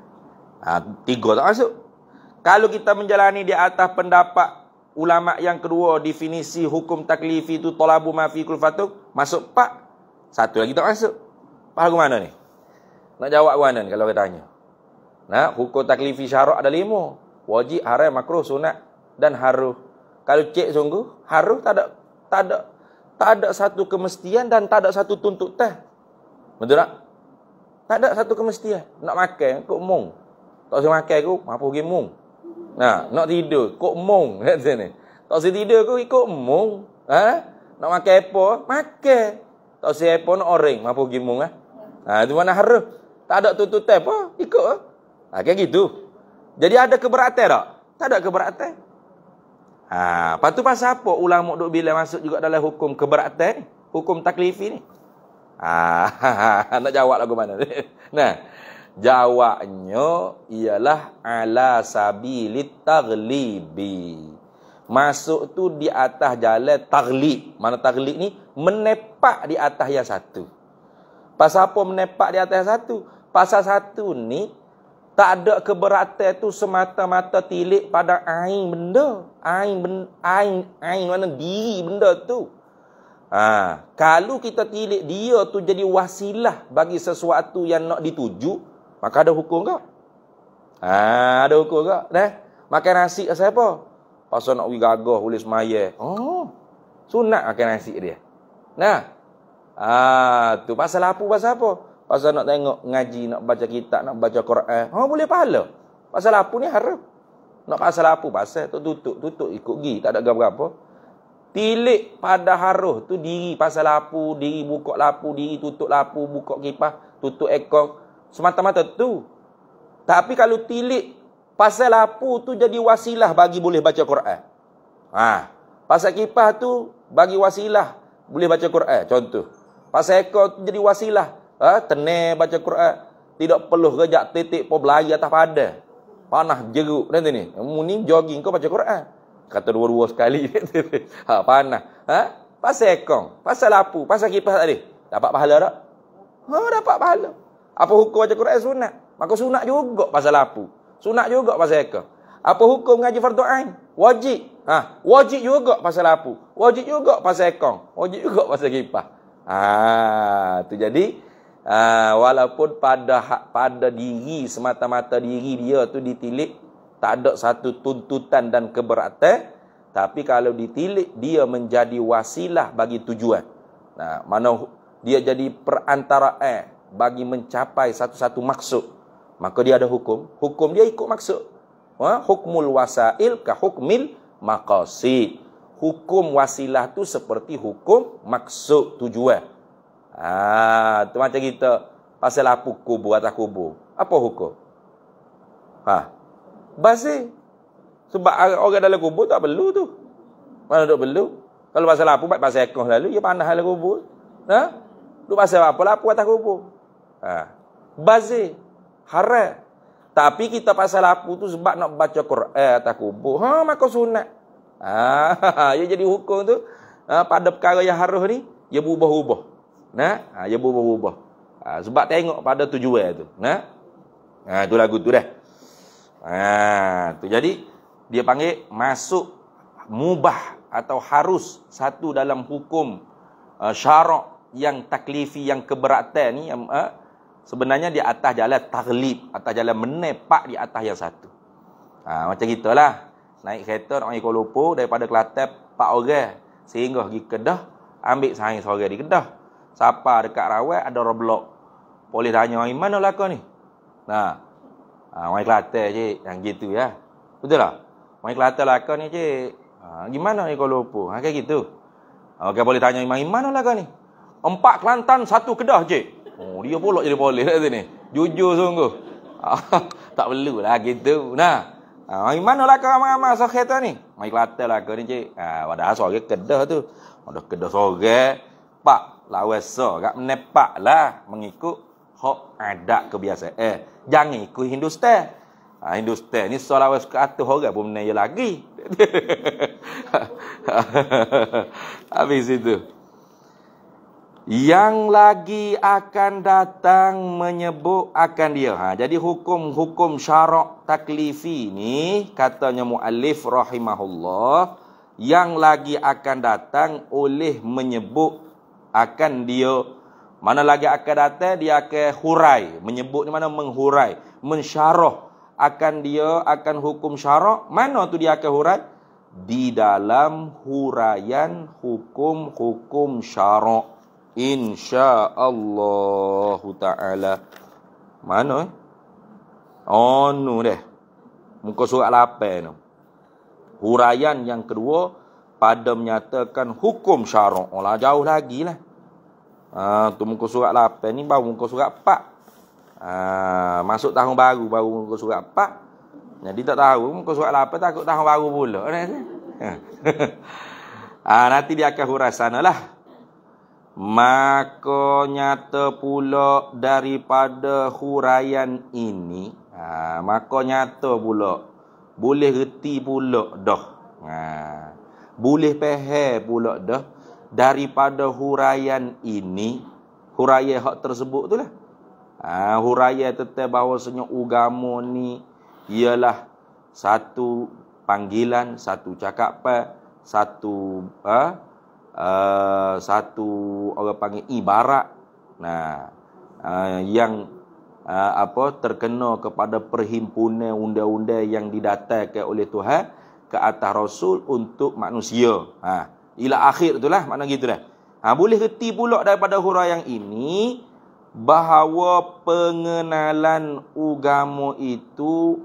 Ha, tiga tak masuk. Kalau kita menjalani di atas pendapat ulama yang kedua definisi hukum taklifi itu tolabu mafi kulfatuk masuk pak. satu lagi tak masuk Pak, aku mana ni nak jawab aku mana ni kalau kita tanya nah hukum taklifi syarat ada lima wajib haram makruh sunat dan haruh kalau cek sungguh, harus tak ada tak ada tak ada satu kemestian dan tak ada satu tuntut teh. Betul tak? Tak ada satu kemestian. Nak makan, kok mung. Tak usah makan aku, mampu pergi mung. Nah, nak tidur, kok mung. sini. [laughs] Tak usah tidur aku, ikut mung. Ha? Nak makan apa, makan. Tak usah apa, nak orang, mampu pergi mung. Ha? Nah, ha, itu mana harus. Tak ada tuntut teh apa, ikut. Ha? ha? kayak gitu. Jadi ada keberatan tak? Tak ada keberatan. Ha, lepas tu pasal apa ulama duk bila masuk juga dalam hukum keberatan, hukum taklifi ni? Ha, [laughs] nak jawab lagu mana ni? [laughs] Nah, jawabnya ialah ala sabili taglibi. Masuk tu di atas jalan taglib. Mana taglib ni? Menepak di atas yang satu. Pasal apa menepak di atas yang satu? Pasal satu ni tak ada keberatan tu semata-mata tilik pada ain benda. Ain benda, ain ain mana diri benda tu. Ha, kalau kita tilik dia tu jadi wasilah bagi sesuatu yang nak dituju, maka ada hukum ke? Ha, ada hukum ke? Dah. Makan nasi ke siapa? Pasal nak pergi gagah boleh semaya. Oh. Sunat makan nasi dia. Nah. Ha, tu pasal apa pasal apa? Pasal nak tengok ngaji, nak baca kitab, nak baca Quran. Oh, boleh pahala. Pasal apa ni haram. Nak pasal apa? Pasal tu tutup, tutup, ikut gi. Tak ada gapa-gapa. Tilik pada haruh tu diri pasal lapu, diri buka lapu, diri tutup lapu, buka kipas, tutup ekor. Semata-mata tu. Tapi kalau tilik pasal lapu tu jadi wasilah bagi boleh baca Quran. Ha. Pasal kipas tu bagi wasilah boleh baca Quran. Contoh. Pasal ekor tu jadi wasilah Ah, ha, tenang baca Quran. Tidak perlu rejak titik pun berlari atas pada. Panah jeruk nanti ni. Mu ni jogging kau baca Quran. Kata dua-dua sekali. [laughs] ha, panah. Ha? Pasal ekong. Pasal lapu. Pasal kipas tadi. Dapat pahala tak? Ha, dapat pahala. Apa hukum baca Quran sunat? Maka sunat juga pasal lapu. Sunat juga pasal ekong. Apa hukum ngaji fardu ain? Wajib. Ha, wajib juga pasal lapu. Wajib juga pasal ekong. Wajib juga pasal kipas. Ah, ha, tu jadi ha, walaupun pada hak pada diri semata-mata diri dia tu ditilik tak ada satu tuntutan dan keberatan tapi kalau ditilik dia menjadi wasilah bagi tujuan nah mana dia jadi perantaraan bagi mencapai satu-satu maksud maka dia ada hukum hukum dia ikut maksud ha? hukmul wasail ka hukmil maqasid hukum wasilah tu seperti hukum maksud tujuan Ha, tu macam kita pasal apa kubur atas kubur. Apa hukum? Ha. Basih. Sebab orang dalam kubur tak perlu tu. Mana tak perlu? Kalau pasal apa buat pasal ekor lalu dia ya panah dalam kubur. Ha? Duk pasal apa lapu atas kubur. Ha. Basih. Haram. Tapi kita pasal apa tu sebab nak baca Quran atas kubur. Ha, maka sunat. Ha, ha, ha. Ia jadi hukum tu. Ha, pada perkara yang haruh ni, dia ya berubah-ubah. Nah, ha, dia berubah-ubah. Ha, sebab tengok pada tujuan tu. Nah. Ha, tu lagu tu dah. Ha, tu jadi dia panggil masuk mubah atau harus satu dalam hukum uh, syarak yang taklifi yang keberatan ni um, uh, sebenarnya di atas jalan taklif atas jalan menepak di atas yang satu. Ha, macam gitulah naik kereta orang Kuala Lumpur daripada Kelantan 4 orang sehingga pergi Kedah ambil sahih seorang di Kedah. Sapa dekat rawat ada roblox. Polis tanya, "Oi, mana lakon ni?" Nah. Ah, ha, mai Kelantan, je, Yang gitu ya. Betul lah. Mai Kelantan lakon ni, je. Ha, gimana ni kalau lupa? Ha, kayak gitu. Ha, Okey, boleh tanya imam, mana lakon ni? Empat Kelantan, satu Kedah, je. Oh, dia pula jadi polis kat sini. Jujur sungguh. [laughs] Ha, tak perlu lah gitu. Nah. Ha, mai mana lakon sama-sama sokhet ni? Mai Kelantan lakon ni, cik. Ha, padahal sore Kedah tu. Ada Kedah sore. Eh. Pak, lawasa gak menepaklah lah mengikut hak adat kebiasaan eh jangan ikut Hindustan ha, Hindustan ni solawat suka atuh orang pun menaya lagi [laughs] habis itu yang lagi akan datang menyebut akan dia. Ha, jadi hukum-hukum syarak taklifi ni katanya muallif rahimahullah yang lagi akan datang oleh menyebut akan dia mana lagi akan datang dia akan hurai menyebutnya mana menghurai mensyarah akan dia akan hukum syarak mana tu dia akan hurai di dalam huraian hukum-hukum syarak insyaallah taala mana eh? oh nu deh muka surat 8 tu huraian yang kedua pada menyatakan hukum syarak. Olah jauh lagi lah. Ha, tu muka surat 8 ni baru muka surat 4. Ha, masuk tahun baru baru muka surat 4. Jadi tak tahu muka surat 8 takut tahun baru pula. Kan, eh? Ha. [laughs] ha, nanti dia akan huras sana lah. Maka nyata pula daripada huraian ini. Ha, maka nyata pula. Boleh reti pula dah. Ha boleh pehe pula dah daripada huraian ini huraian hak tersebut itulah ah ha, huraian tetap bahawa senyap agama ni ialah satu panggilan satu cakap cakapan satu ha, uh, satu orang panggil ibarat nah uh, yang uh, apa terkena kepada perhimpunan undang-undang yang didatangkan oleh Tuhan ke atas rasul untuk manusia. Ha, ila akhir itulah makna gitulah. Ha boleh reti pula daripada yang ini bahawa pengenalan ugamu itu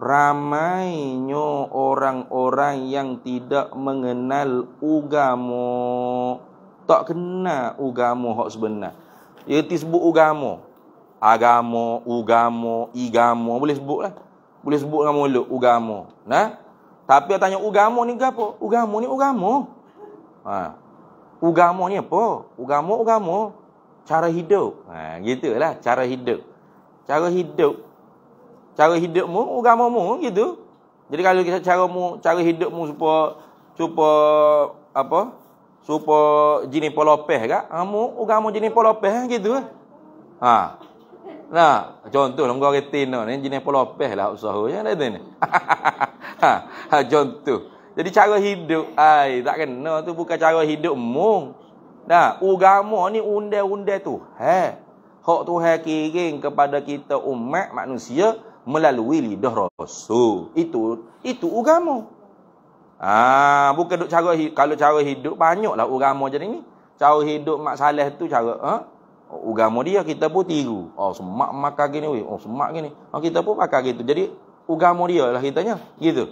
ramainya orang-orang yang tidak mengenal ugamu Tak kena ugamu hak sebenar. Ia disebut ugamu Agama, agama, igama boleh sebutlah. Boleh sebut dengan mulut agama. Nah, tapi tanya ugamo ha. ni apa? Ugamo ni ugamo. Ha. Ugamo ni apa? Ugamo ugamo. Cara hidup. Ha, gitulah cara hidup. Cara hidup. Cara hidupmu, ugamamu gitu. Jadi kalau kita cara mu, cara hidupmu supo supo apa? Supo jenis polopeh gak? Amu ha, ugamo jenis polopeh ha, gitu. Ha. Nah, contoh nak gua retin ni jenis polopeh lah usahanya ni. [laughs] Ha, ha contoh. Jadi cara hidup ai tak kena tu bukan cara hidup mung. Nah, agama ni undai-undai tu. Ha. Hak Tuhan kirim kepada kita umat manusia melalui lidah Rasul. Itu itu agama. Ah, ha, bukan duk cara kalau cara hidup banyaklah agama jadi ni. Cara hidup mak saleh tu cara ha? agama dia kita pun tiru. Oh semak makan gini weh. Oh semak gini. Oh, kita pun pakai gitu. Jadi Ugama dia lah kita tanya. Gitu.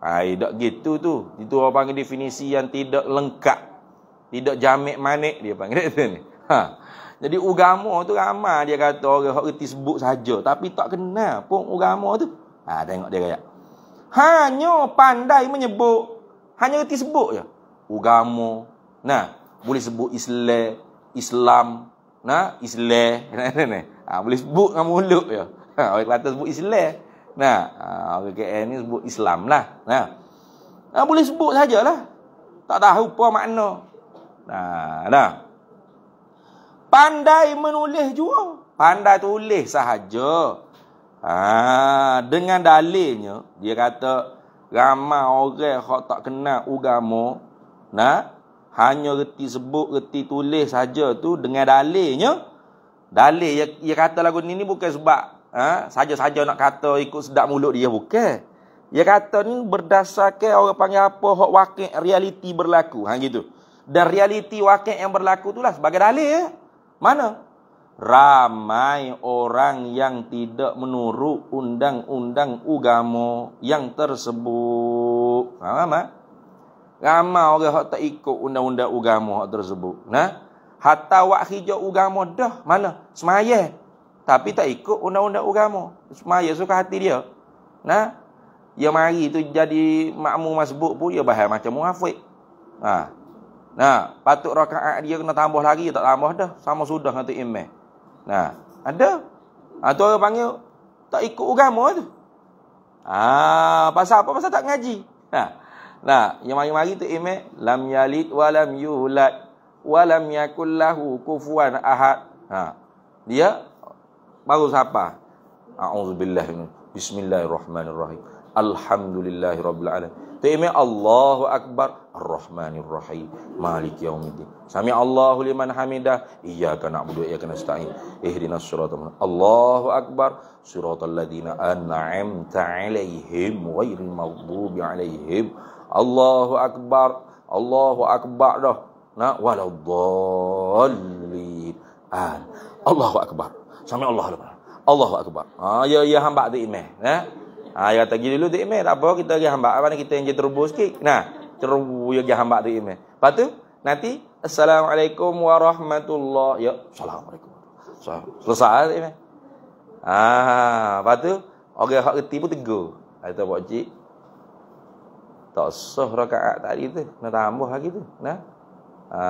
Hai, tak gitu tu. Itu orang panggil definisi yang tidak lengkap. Tidak jamek manik dia panggil itu [laughs] ni. Ha. Jadi agama tu ramai dia kata orang hok reti sebut saja tapi tak kenal pun agama tu. Ha tengok dia kaya. Hanya pandai menyebut, hanya reti sebut je. Agama. Nah, boleh sebut Islam, Islam, nah Islam, [laughs] ha, boleh sebut dengan mulut je. Ha, orang kata sebut Islam. Nah, ah, orang KL ni sebut Islam lah. Nah. nah boleh sebut sajalah. Tak tahu apa makna. Nah, nah. Pandai menulis juga. Pandai tulis sahaja. Ah, dengan dalilnya dia kata ramai orang hak tak kenal agama nah hanya reti sebut reti tulis saja tu dengan dalilnya dalil dia, dia kata lagu ni ni bukan sebab ha? saja-saja nak kata ikut sedap mulut dia bukan. Dia kata ni berdasarkan orang panggil apa hak wakil realiti berlaku. Ha gitu. Dan realiti wakil yang berlaku itulah sebagai dalil. Ya? Mana? Ramai orang yang tidak menurut undang-undang agama yang tersebut. Faham tak? Ha? Ramai orang yang tak ikut undang-undang agama yang tersebut. Nah, Hatta wak hijau agama dah. Mana? Semayah tapi tak ikut undang-undang agama. Semaya suka hati dia. Nah, dia mari tu jadi makmum masbuk pun dia ya bahan macam munafik. Nah. Ha. Nah, patut rakaat dia kena tambah lagi tak tambah dah. Sama sudah kata imam. Nah, ada. Ah tu orang panggil tak ikut agama tu. Ah, pasal apa? Pasal tak ngaji. Nah. Nah, yang mari-mari tu imam lam yalid wa lam yulad wa lam yakul kufuwan ahad. Nah. Dia baru siapa? A'udzubillah Bismillahirrahmanirrahim Alhamdulillahirrahmanirrahim Ta'imi Allahu Akbar Ar-Rahmanirrahim Maliki Yaumidin Sami Allahu liman hamidah Iyaka na'budu Iyaka nasta'in Ihdina suratul Allahu Akbar Suratul ladina an'amta alaihim Ghairi maghdubi alaihim Allahu Akbar Allahu Akbar Nah, walau dhalin Allahu Akbar sama Allah lah. Allahu Akbar. Ha, ya, ya hamba tu imeh. Ya. Ha, ya kata gini dulu tu imeh. Tak apa, kita pergi hamba. Mana kita yang terubur sikit. Nah, terubur ya hamba tu imeh. Lepas tu, nanti, Assalamualaikum warahmatullahi Ya, Assalamualaikum. selesai lah imeh. Ha, lepas tu, orang yang kerti pun tegur. Kata cik. tak sah rakaat tadi tu. Nak tambah lagi tu. Nah, ha,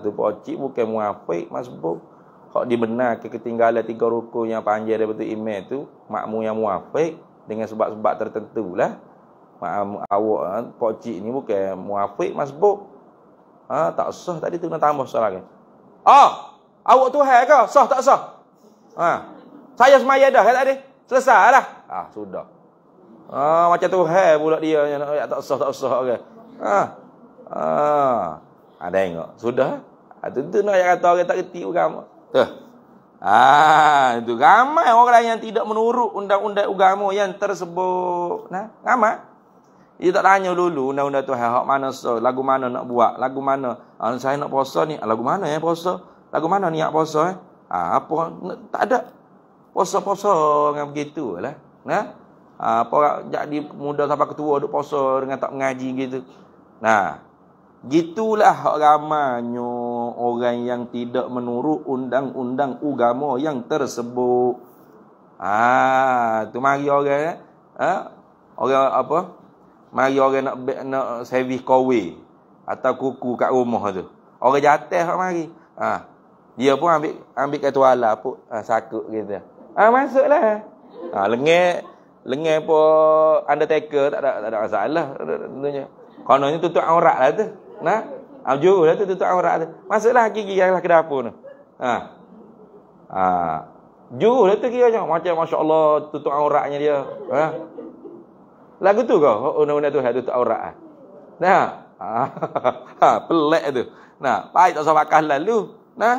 tu cik bukan apa, masbuk. Kok dibenarkan ketinggalan tiga rukun yang panjang daripada imam tu makmum yang muafiq dengan sebab-sebab tertentu lah. Makam awak eh, pokcik ni bukan muafiq masbuk. Ha, tak sah tadi tu nak tambah salah kan. Ah, awak tu Tuhan ke? Sah tak sah? Ha. Saya semaya dah kan ya tadi. Selesailah. Ah, sudah. Ha, macam Tuhan pula dia ya, ya, tak sah tak sah kan. Okay. Ha. Ha. Ada ha, tengok. Sudah. Ha, tentu nak ayat kata orang tak reti agama. Tuh. Ah, itu ramai orang yang tidak menurut undang-undang agama yang tersebut. Nah, ramai. Dia tak tanya dulu undang-undang tu hak mana so, lagu mana nak buat, lagu mana ah, saya nak puasa ni, ah, lagu mana ya puasa? Lagu mana niat puasa eh? Ah, apa tak ada puasa-puasa dengan begitu lah. Nah. Ah, apa jadi muda sampai ketua duk puasa dengan tak mengaji gitu. Nah. Gitulah hak ramanya orang yang tidak menurut undang-undang agama yang tersebut. Ah, tu mari orang eh. Ha? Orang apa? Mari orang nak nak servis kawin atau kuku kat rumah tu. Orang jatuh kat mari. Ha. Dia pun ambil ambil kat wala pun ha, sakut gitu. Ha, masuklah. Ha, lengit lengit pun undertaker tak ada tak ada masalah tentunya. Kononnya tutup aurat lah tu. Nah. Ajur ah, lah tu tutup aurat tu. Masuklah kiri lah ke dapur tu. Ha. Ha. Juru lah tu kira macam macam Masya Allah tutup auratnya dia. Ha. Lagu tu kau? Oh, no, no, tu ha, tutup aurat lah. Ha. Ha. [laughs] ha. Pelik tu. Nah, baik tak sabar kah lalu. Nah.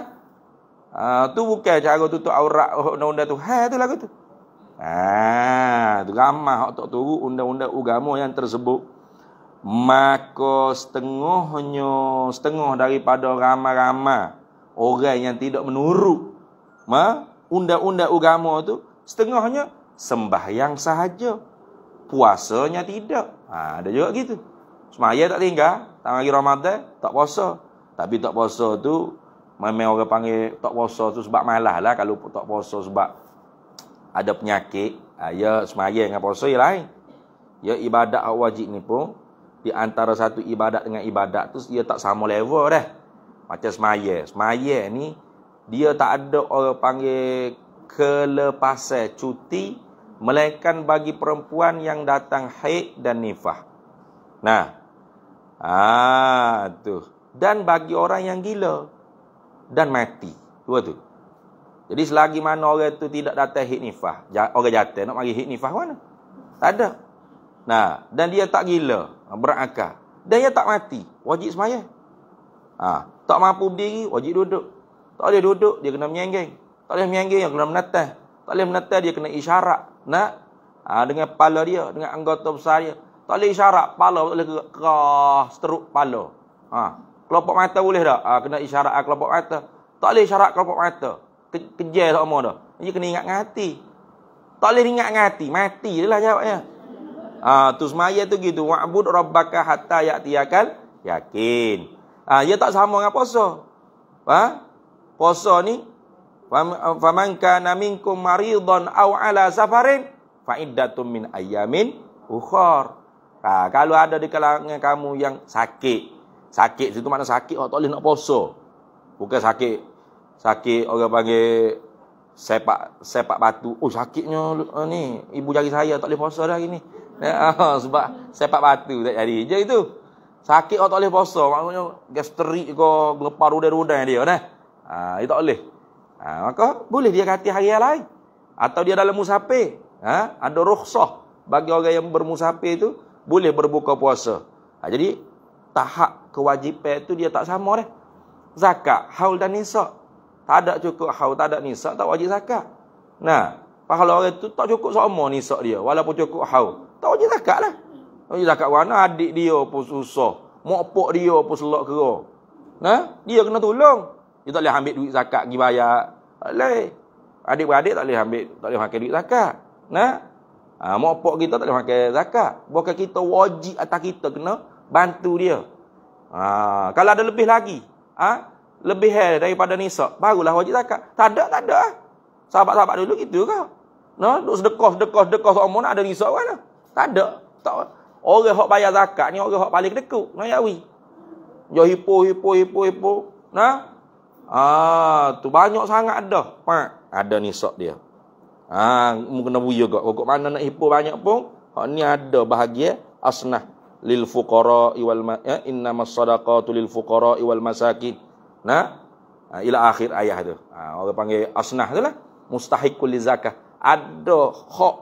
Ha. tu bukan cara tutup aurat oh, no, no, tu ha, tu lagu tu. Ah, ha. tu ramah hak tak turu undang-undang agama yang tersebut maka setengahnya setengah daripada ramah-ramah, orang yang tidak menurut ma undang-undang agama tu setengahnya sembah yang sahaja puasanya tidak ha, ada juga gitu semaya tak tinggal tak lagi Ramadan tak puasa tapi tak puasa tu memang orang panggil tak puasa tu sebab malah lah kalau tak puasa sebab ada penyakit ha, ya semaya dengan puasa yang lain ya ibadat wajib ni pun di antara satu ibadat dengan ibadat tu dia tak sama level dah. Macam semaya. Semaya ni dia tak ada orang panggil kelepasan cuti melainkan bagi perempuan yang datang haid dan nifah. Nah. Ah tu. Dan bagi orang yang gila dan mati. Dua tu. Jadi selagi mana orang tu tidak datang haid nifah, orang jatuh nak bagi haid nifah mana? Tak ada. Nah, dan dia tak gila, berakal. Dan dia tak mati, wajib semaya. Ha, tak mampu berdiri, wajib duduk. Tak boleh duduk, dia kena menyenggeng. Tak boleh menyenggeng, dia kena menetes. Tak boleh menetes, dia kena isyarat. Nak? Ha, dengan kepala dia, dengan anggota besar dia. Tak boleh isyarat, kepala tak boleh kerah, seteruk kepala. Ha, kelopak mata boleh tak? Ha, kena isyarat ha, kelopak mata. Tak boleh isyarat kelopak mata. Ke Kejar tak mahu dah. Dia kena ingat ngati. Tak boleh ingat ngati, mati je lah jawabnya. Ah ha, tu semaya tu gitu. Wa'bud rabbaka hatta ya'tiyakal yakin. Ah ha, ia tak sama dengan puasa. Ha? Puasa ni faman kana minkum maridan aw ala safarin fa iddatun min ayamin ukhar. Ha, kalau ada di kalangan kamu yang sakit. Sakit situ mana sakit oh tak boleh nak puasa. Bukan sakit sakit orang panggil sepak sepak batu. Oh sakitnya eh, ni ibu jari saya tak boleh puasa dah hari ni. [laughs] Oh, sebab sepak batu tak jadi. Je itu. Sakit kau tak boleh puasa. Maksudnya gastrik kau gelepar rudan-rudan dia. Nah. Kan? Ha, dia tak boleh. Ha, maka boleh dia kati hari yang lain. Atau dia dalam musafir. Ha, ada rukhsah bagi orang yang bermusafir itu. Boleh berbuka puasa. Ha, jadi tahap kewajipan itu dia tak sama. Dah. Zakat, haul dan nisak. Tak ada cukup haul, tak ada nisak, tak wajib zakat. Nah, kalau orang itu tak cukup sama nisak dia. Walaupun cukup haul. Tak wajib zakat lah. Tak wajib zakat kerana adik dia pun susah. Mokpok dia pun selok kera. Nah, ha? dia kena tolong. Dia tak boleh ambil duit zakat pergi bayar. Tak boleh. Adik-beradik tak boleh ambil, tak boleh pakai duit zakat. Nah, ha, ha mokpok kita tak boleh pakai zakat. Bukan kita wajib atas kita kena bantu dia. Ha, kalau ada lebih lagi. Ha? Lebih hal daripada nisab. Barulah wajib zakat. Tak ada, tak ada. Sahabat-sahabat dulu gitu Nah, No, duk sedekah, sedekah, sedekah seumur nak ada risau kan? Nah? Tak ada. Tak. Orang hok bayar zakat ni orang hok paling kedekut, Nayawi. Jo hipo hipo hipo hipo. Nah. Ah, tu banyak sangat ada. Pak, ada ni sok dia. Ah, mu kena buya gak. Kok mana nak hipo banyak pun, hok ni ada bahagia asnah lil fuqara wal ma ya, eh, inna mas sadaqatu lil fuqara wal masakin. Nah. Ah, ila akhir ayat tu. Ah, orang panggil asnah tu lah. Mustahikul zakah. Ada hok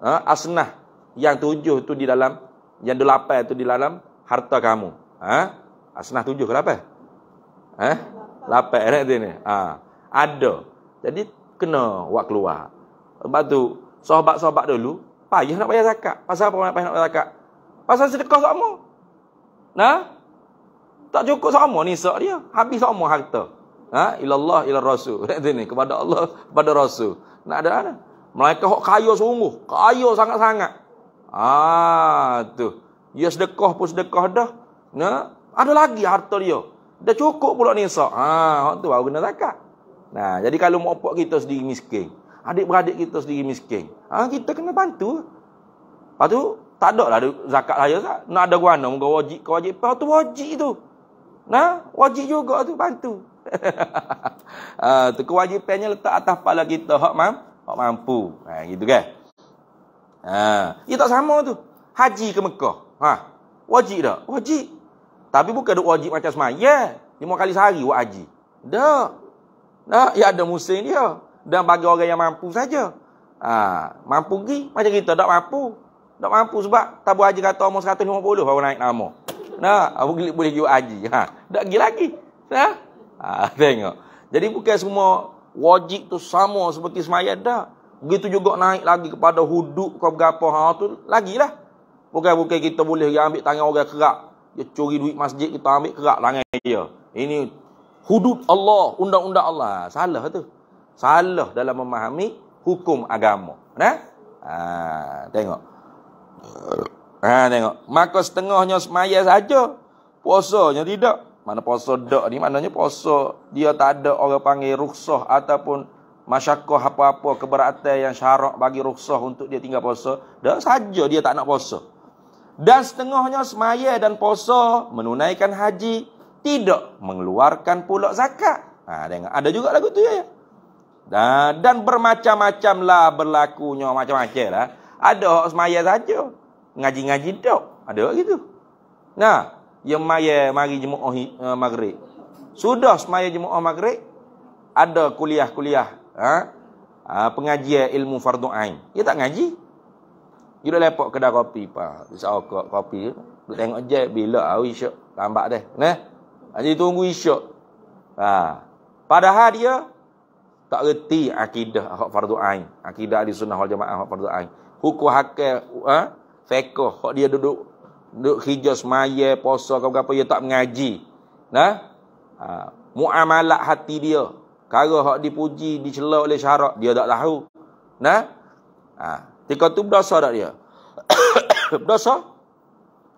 ha, asnah yang tujuh tu di dalam yang delapan tu di dalam harta kamu. Ha? Ah, Senah tujuh ke lapan? Ha? Lapan kan ni? Ha. Ada. Jadi kena buat keluar. Sebab tu sahabat-sahabat dulu payah nak bayar zakat. Pasal apa payah nak bayar zakat? Pasal sedekah sama. Nah. Tak cukup sama ni sok dia. Habis sama harta. Ha? Ilallah ila rasul. Kan [laughs] ni kepada Allah, kepada rasul. Nak ada ada. Mereka hok kaya sungguh, kaya sangat-sangat. Ah tu. Ya sedekah pun sedekah dah. Nah, ada lagi harta dia. Dah cukup pula ni sok. Ha, ah, hak tu baru kena zakat. Nah, jadi kalau mak opak kita sendiri miskin, adik-beradik kita sendiri miskin, ha, kita kena bantu. Lepas tu, tak ada lah zakat saya tak. Nak ada ke mana, muka wajib ke wajib. Lepas tu wajib tu. Nah, wajib juga tu bantu. ha, [laughs] tu kewajipannya letak atas kepala kita. hak mampu. Ha, gitu kan. Ha. Dia tak sama tu. Haji ke Mekah? Ha. Wajib tak? Wajib. Tapi bukan duk wajib macam semalam. Ya. Lima kali sehari buat haji. Tak. Tak. Ya ada musim dia. Dan bagi orang yang mampu saja. Ha. Mampu pergi. Macam kita tak mampu. Tak mampu sebab tabu haji kata umur 150 baru naik nama. Nah, aku boleh boleh jual haji. Ha, tak pergi lagi. Nah, ha. ha? tengok. Jadi bukan semua wajib tu sama seperti semaya dah. Begitu juga naik lagi kepada hudud kau berapa ha tu lagilah. Bukan-bukan kita boleh dia ambil tangan orang kerak. Dia curi duit masjid kita ambil kerak tangan dia. Ini hudud Allah, undang-undang Allah. Ha, salah tu. Salah dalam memahami hukum agama. Nah. Ha, tengok. Ha, tengok. Maka setengahnya semaya saja. Puasanya tidak. Mana puasa dak ni? Maknanya puasa dia tak ada orang panggil rukhsah ataupun Masyakoh apa-apa keberatan yang syarak bagi rukhsah untuk dia tinggal puasa dah saja dia tak nak puasa dan setengahnya semaya dan puasa menunaikan haji tidak mengeluarkan pula zakat ha, dengar. ada juga lagu tu ya, ya. Ha, Dan, dan bermacam-macam lah berlakunya macam-macam lah ada orang semaya saja ngaji-ngaji tak ada gitu nah yang maya mari jemaah eh, maghrib sudah semaya jemaah maghrib ada kuliah-kuliah ha? ha pengajian ilmu fardu ain. Dia tak ngaji. Dia duduk lepak kedai kopi, pa. kok kopi. Duduk tengok je bila awi syok lambat deh. Neh. Ha, aje tunggu isyak. Ha. Padahal dia tak reti akidah hak fardu ain. Akidah di sunnah wal jamaah hak fardu ain. Hukum eh, ha? fekoh hak dia duduk duduk hijaz maya puasa kau apa dia tak mengaji. Nah. Ha. Muamalat hati dia Kara hak dipuji, dicela oleh syarak, dia tak tahu. Nah. Ha, tika tu berdosa tak dia? [coughs] berdosa?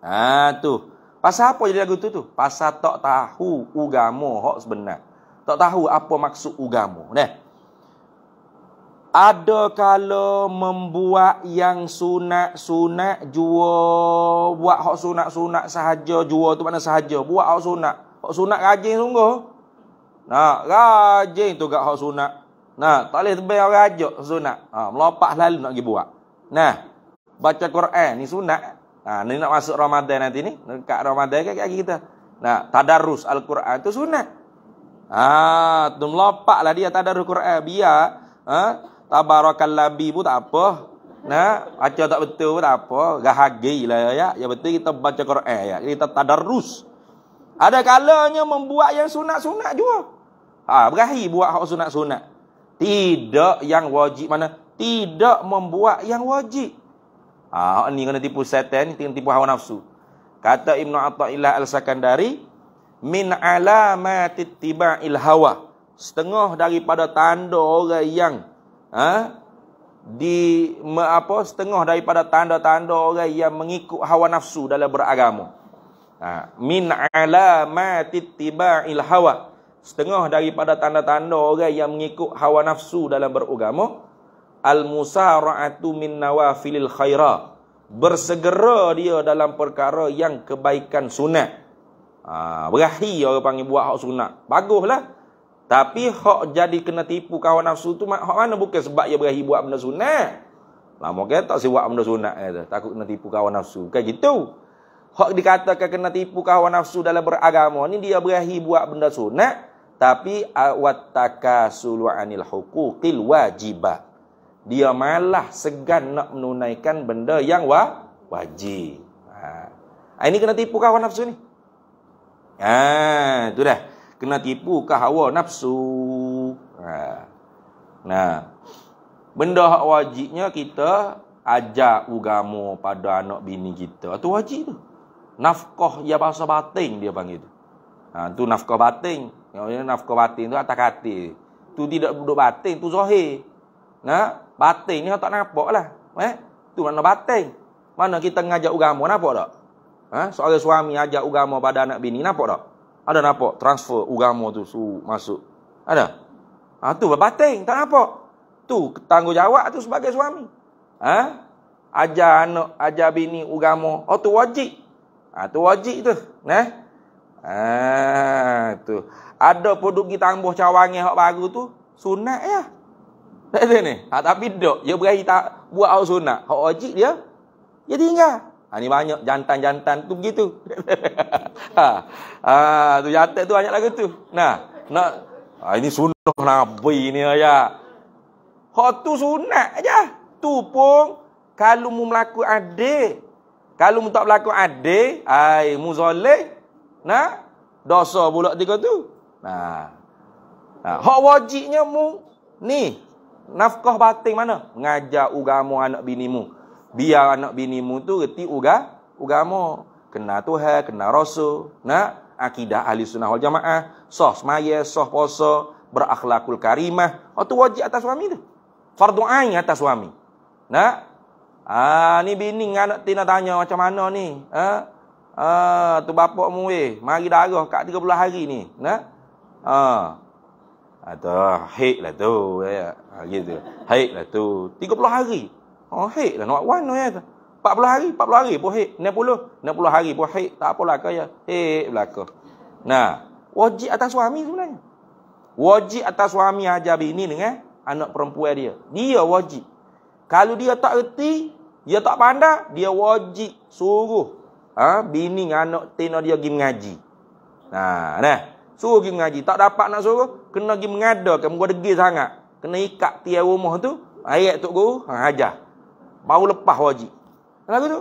Ha, tu. Pasal apa jadi lagu tu tu? Pasal tak tahu agama hak sebenar. Tak tahu apa maksud agama. Nah. Ada kala membuat yang sunat-sunat jua buat hak sunat-sunat sahaja jua tu mana sahaja buat hak sunat. Hak sunat rajin sungguh. Nah, rajin tu gak hak sunat. Nah, tak boleh tebel orang ajak sunat. Ha, melompat lalu nak pergi buat. Nah, baca Quran ni sunat. Ha, ni nak masuk Ramadan nanti ni. Dekat Ramadan kan kaki kita. Nah, tadarus Al-Quran tu sunat. Ha, tu melompatlah dia tadarus Quran. Biar, ha, tabarakan labi pun tak apa. Nah, baca tak betul pun tak apa. Gahagi lah ya. ya. Yang betul kita baca Quran ya. Kita tadarus. Ada kalanya membuat yang sunat-sunat juga. Ha, berahi buat hak sunat-sunat. Tidak yang wajib mana? Tidak membuat yang wajib. Ha, hak ni kena tipu setan, kena tipu hawa nafsu. Kata Ibn Atta'illah al-Sakandari, Min alamatit tiba'il hawa. Setengah daripada tanda orang yang ha, di apa setengah daripada tanda-tanda orang yang mengikut hawa nafsu dalam beragama. Ha, min alamatit tiba'il hawa setengah daripada tanda-tanda orang yang mengikut hawa nafsu dalam beragama al musara'atu min nawafilil khaira bersegera dia dalam perkara yang kebaikan sunat ha, berahi orang panggil buat hak sunat baguslah tapi hak jadi kena tipu kawan nafsu tu hak mana bukan sebab dia berahi buat benda sunat lama ke tak si buat benda sunat kata. Eh takut kena tipu kawan nafsu bukan gitu hak dikatakan kena tipu kawan nafsu dalam beragama Ini dia berahi buat benda sunat tapi awat takasulu anil hukukil wajibah. Dia malah segan nak menunaikan benda yang wa wajib. Ha. ha ini kena tipu kawan nafsu ni. Ha, itu dah. Kena tipu kahawa nafsu. Ha. Nah. Benda hak wajibnya kita ajak ugamo pada anak bini kita. Itu wajib tu. Nafkah ya bahasa batin dia panggil tu. Ha, tu nafkah batin. Yang ini nafkah batin tu atas hati. Tu tidak duduk batin, tu zahir. Nah, batin ni tak nampak lah. Eh? Tu mana batin? Mana kita ngajak agama, nampak tak? Eh? Ha, soalnya suami ajak agama pada anak bini, nampak tak? Ada nampak transfer agama tu su masuk? Ada? Ha, tu batin, tak nampak. Tu tanggungjawab tu sebagai suami. Eh? Ajar anak, ajar bini agama. Oh, tu wajib. Ha, tu wajib tu. Nah, eh? Ah tu. Ada produk kita tambah cawangnya hak baru tu sunat ya. Tak ada ni. Ha, tapi dok dia berani tak buat hak sunat. Hak wajib dia dia tinggal. Ha ni banyak jantan-jantan tu begitu. [laughs] ha. Ah ha, tu jantan tu banyak lagu tu. Nah, nak ha, ini sunnah Nabi ni aja. Ya. Hak tu sunat aja. Tu pun kalau mu melaku adik, kalau mu tak berlaku adik, ai mu zalim, nah dosa pula tiga tu nah nah hak wajibnya mu ni nafkah batin mana mengajar agama anak bini mu. biar anak bini mu tu reti uga agama kena tuhan kena rasul nah akidah ahli sunnah wal jamaah sah semaya sah puasa berakhlakul karimah itu oh, wajib atas suami tu fardu ain atas suami nah Ah ni bini anak tina tanya macam mana ni? Ha? Ah, tu bapak mu eh, mari darah kat 30 hari ni. Nah. Ha. Atau ha, haid lah tu. Ya. Ha, gitu. Haid lah tu. tiga puluh hari. Oh, haid lah. Nak wan ya. puluh hari, puluh hari pun puluh, 60, puluh hari pun haid. Tak apa apalah kaya. lah kau, ya. Nah, wajib atas suami sebenarnya. Wajib atas suami hajar bini dengan eh, anak perempuan dia. Dia wajib. Kalau dia tak erti, dia tak pandai, dia wajib suruh ha, bini anak tina dia pergi mengaji. Nah, ha, nah, suruh pergi mengaji. Tak dapat nak suruh, kena pergi mengadakan. Mereka degil sangat. Kena ikat tiar rumah tu, ayat tu Guru, ha, hajar. Baru lepas wajib. Lagu tu,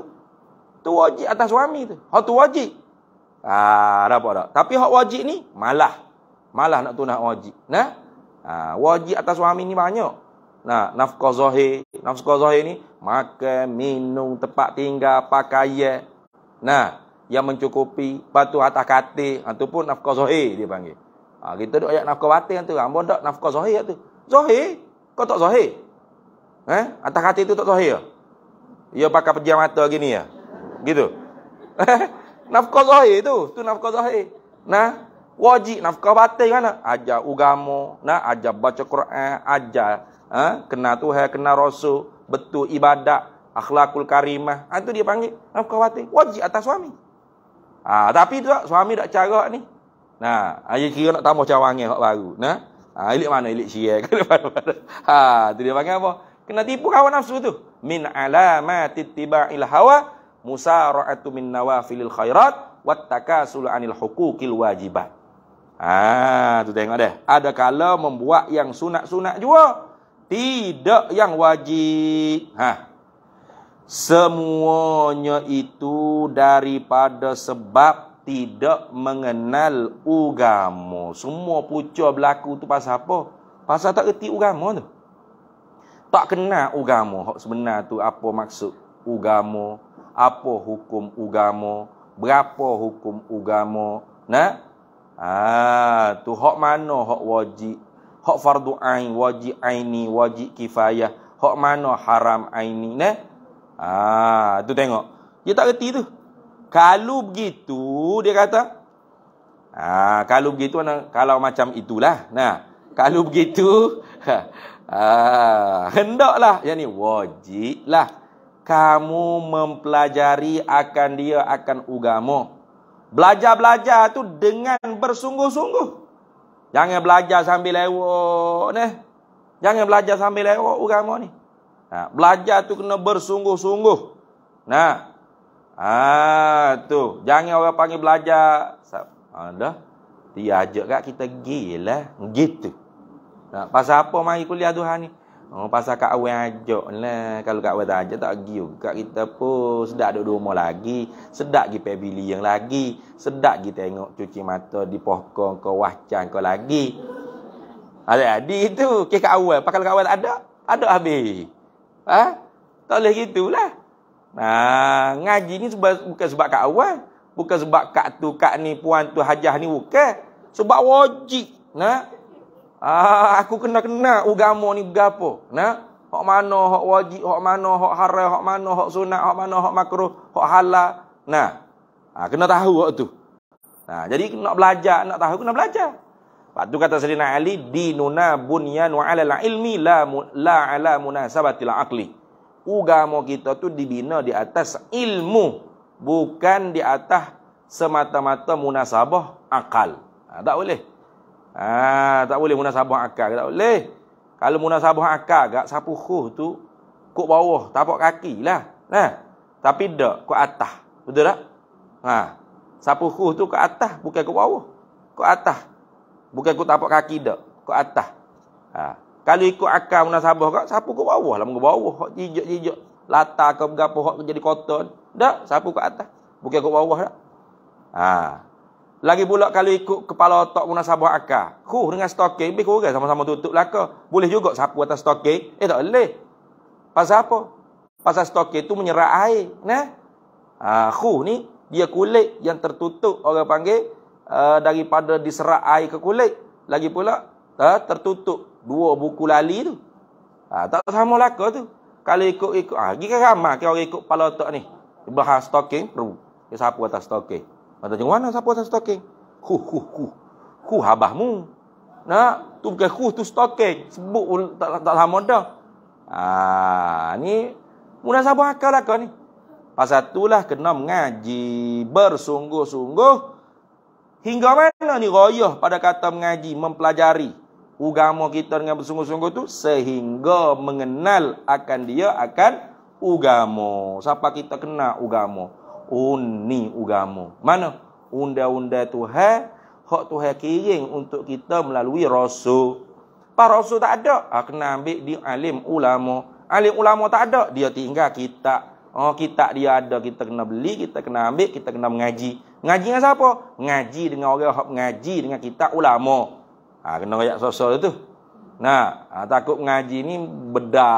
tu wajib atas suami tu. Hak tu wajib. Ha, dapat tak? Tapi hak wajib ni, malah. Malah nak tunai wajib. Nah, ha, wajib atas suami ni banyak. Nah, nafkah zahir. Nafkah zahir ni, makan, minum, tempat tinggal, pakaian. Nah, yang mencukupi batu atas kate atau ha, pun nafkah zahir dia panggil. Ha, kita duk ayat nafkah batin tu, hamba dak nafkah zahir tu. Zahir? Kau tak zahir? Eh, atas kate tu tak zahir. Ya pakai pejam mata gini ya. Gitu. Eh? nafkah zahir tu, tu nafkah zahir. Nah, wajib nafkah batin mana? Ajar agama, nah ajar baca Quran, ajar ha? kenal Tuhan, kenal Rasul, betul ibadat, akhlakul karimah. Ha, tu dia panggil nafkah batin. Wajib atas suami. Ha, tapi tu suami tak cara ni. Nah, ayah kira nak tambah cawangnya hak baru. Nah, ha, ah, elik mana elik syiah kan. ha, tu dia panggil apa? Kena tipu kawan nafsu tu. Min alamati tiba'il hawa musara'atu min nawafilil khairat takasul anil hukukil wajibat. Ha, tu tengok deh. Ada kala membuat yang sunat-sunat jua tidak yang wajib. Ha, Semuanya itu daripada sebab tidak mengenal agama. Semua pucuk berlaku tu pasal apa? Pasal tak erti agama tu. Tak kena agama hak sebenar tu apa maksud agama, apa hukum agama, berapa hukum agama, nah? Ah, tu hak mana hak wajib? Hak fardu ain, wajib aini, wajib kifayah. Hak mana haram aini, nah? Ah, tu tengok. Dia tak reti tu. Kalau begitu dia kata Ah, kalau begitu kalau macam itulah. Nah, kalau begitu [laughs] ah, hendaklah yang ni wajiblah kamu mempelajari akan dia akan agama. Belajar-belajar tu dengan bersungguh-sungguh. Jangan belajar sambil lewat neh. Jangan belajar sambil lewat agama ni. Ha, belajar tu kena bersungguh-sungguh. Nah. Ha, tu. Jangan orang panggil belajar. Ha, dah. Dia ajak kat kita gila. Gitu. Ha, pasal apa mari kuliah Tuhan ni? Oh, pasal kat awal ajak lah. Kalau kat awal tak ajak tak pergi juga kita pun. Sedap duduk rumah lagi. Sedap pergi pavilion lagi. Sedap pergi tengok cuci mata di pokok ke wacan ke lagi. Ada adik tu. Kek kat awal. Pakal kat awal tak ada. Ada habis ha? Tak boleh gitu Ha, ngaji ni sebab, bukan sebab kat awal. Bukan sebab kat tu, kat ni, puan tu, hajah ni, bukan. Sebab wajib. Nah? Ha, aku kena-kena ugama ni begapo, Nah? Hak mana, hak wajib, hak mana, hak haram, hak mana, hak sunat, hak mana, hak makruh, hak halal. Nah, ha, kena tahu waktu. tu. Nah, ha, jadi nak belajar, nak tahu, kena belajar. Lepas tu kata Sayyidina Ali, dinuna ala alal ilmi la la ala munasabatil aqli. Agama kita tu dibina di atas ilmu, bukan di atas semata-mata munasabah akal. Ha, tak boleh. Ha, tak boleh munasabah akal, tak boleh. Kalau munasabah akal gak sapu khuh tu kok bawah, tapak kaki lah. Nah. Ha, tapi dak ke atas. Betul tak? Ha. Sapu khuh tu ke atas bukan ke bawah. Ke atas. Bukan ikut tapak kaki dah. Ikut atas. Ha. Kalau ikut akal munasabah kau, siapa ke bawah lah. Mungkin bawah. Jijik-jijik. Lata kau berapa. Kau jadi kotor. Tak. Siapa ke atas. Bukan kau bawah lah. Ha. Lagi pula kalau ikut kepala otak munasabah akal. Huh dengan stoking. Lebih kurang sama-sama tutup laka. Boleh juga siapa atas stoking. Eh tak boleh. Pasal apa? Pasal stoking tu menyerah air. Nah. Ha. Huh ni. Dia kulit yang tertutup orang panggil Ah, daripada diserak air ke kulit. Lagi pula uh, tertutup dua buku lali tu. Ha, tak sama laka tu. Kalau ikut-ikut. Ha, pergi ke ramah. Kalau ikut kepala otak ni. Bahas stocking. Peru. Dia sapu atas stocking. Mata macam mana sapu atas stocking? Huh, huh, huh. Huh, habahmu. Nak? Tu bukan huh, tu stocking. Sebut pun tak, tak, sama dah. Ha, ni. Mudah sapu akal lah kau ni. Pasal itulah kena mengaji bersungguh-sungguh. Hingga mana ni royah pada kata mengaji, mempelajari agama kita dengan bersungguh-sungguh tu sehingga mengenal akan dia akan agama. Siapa kita kenal agama? Uni agama. Mana? Unda-unda Tuhan, hak Tuhan kiring untuk kita melalui rasul. Para rasul tak ada. Ah, kena ambil di alim ulama. Alim ulama tak ada. Dia tinggal kita. Oh, kita dia ada, kita kena beli, kita kena ambil, kita kena mengaji. Mengaji dengan siapa? Mengaji dengan orang yang mengaji dengan kita ulama. Ha, kena rakyat sosial tu Nah, ha, takut mengaji ni beda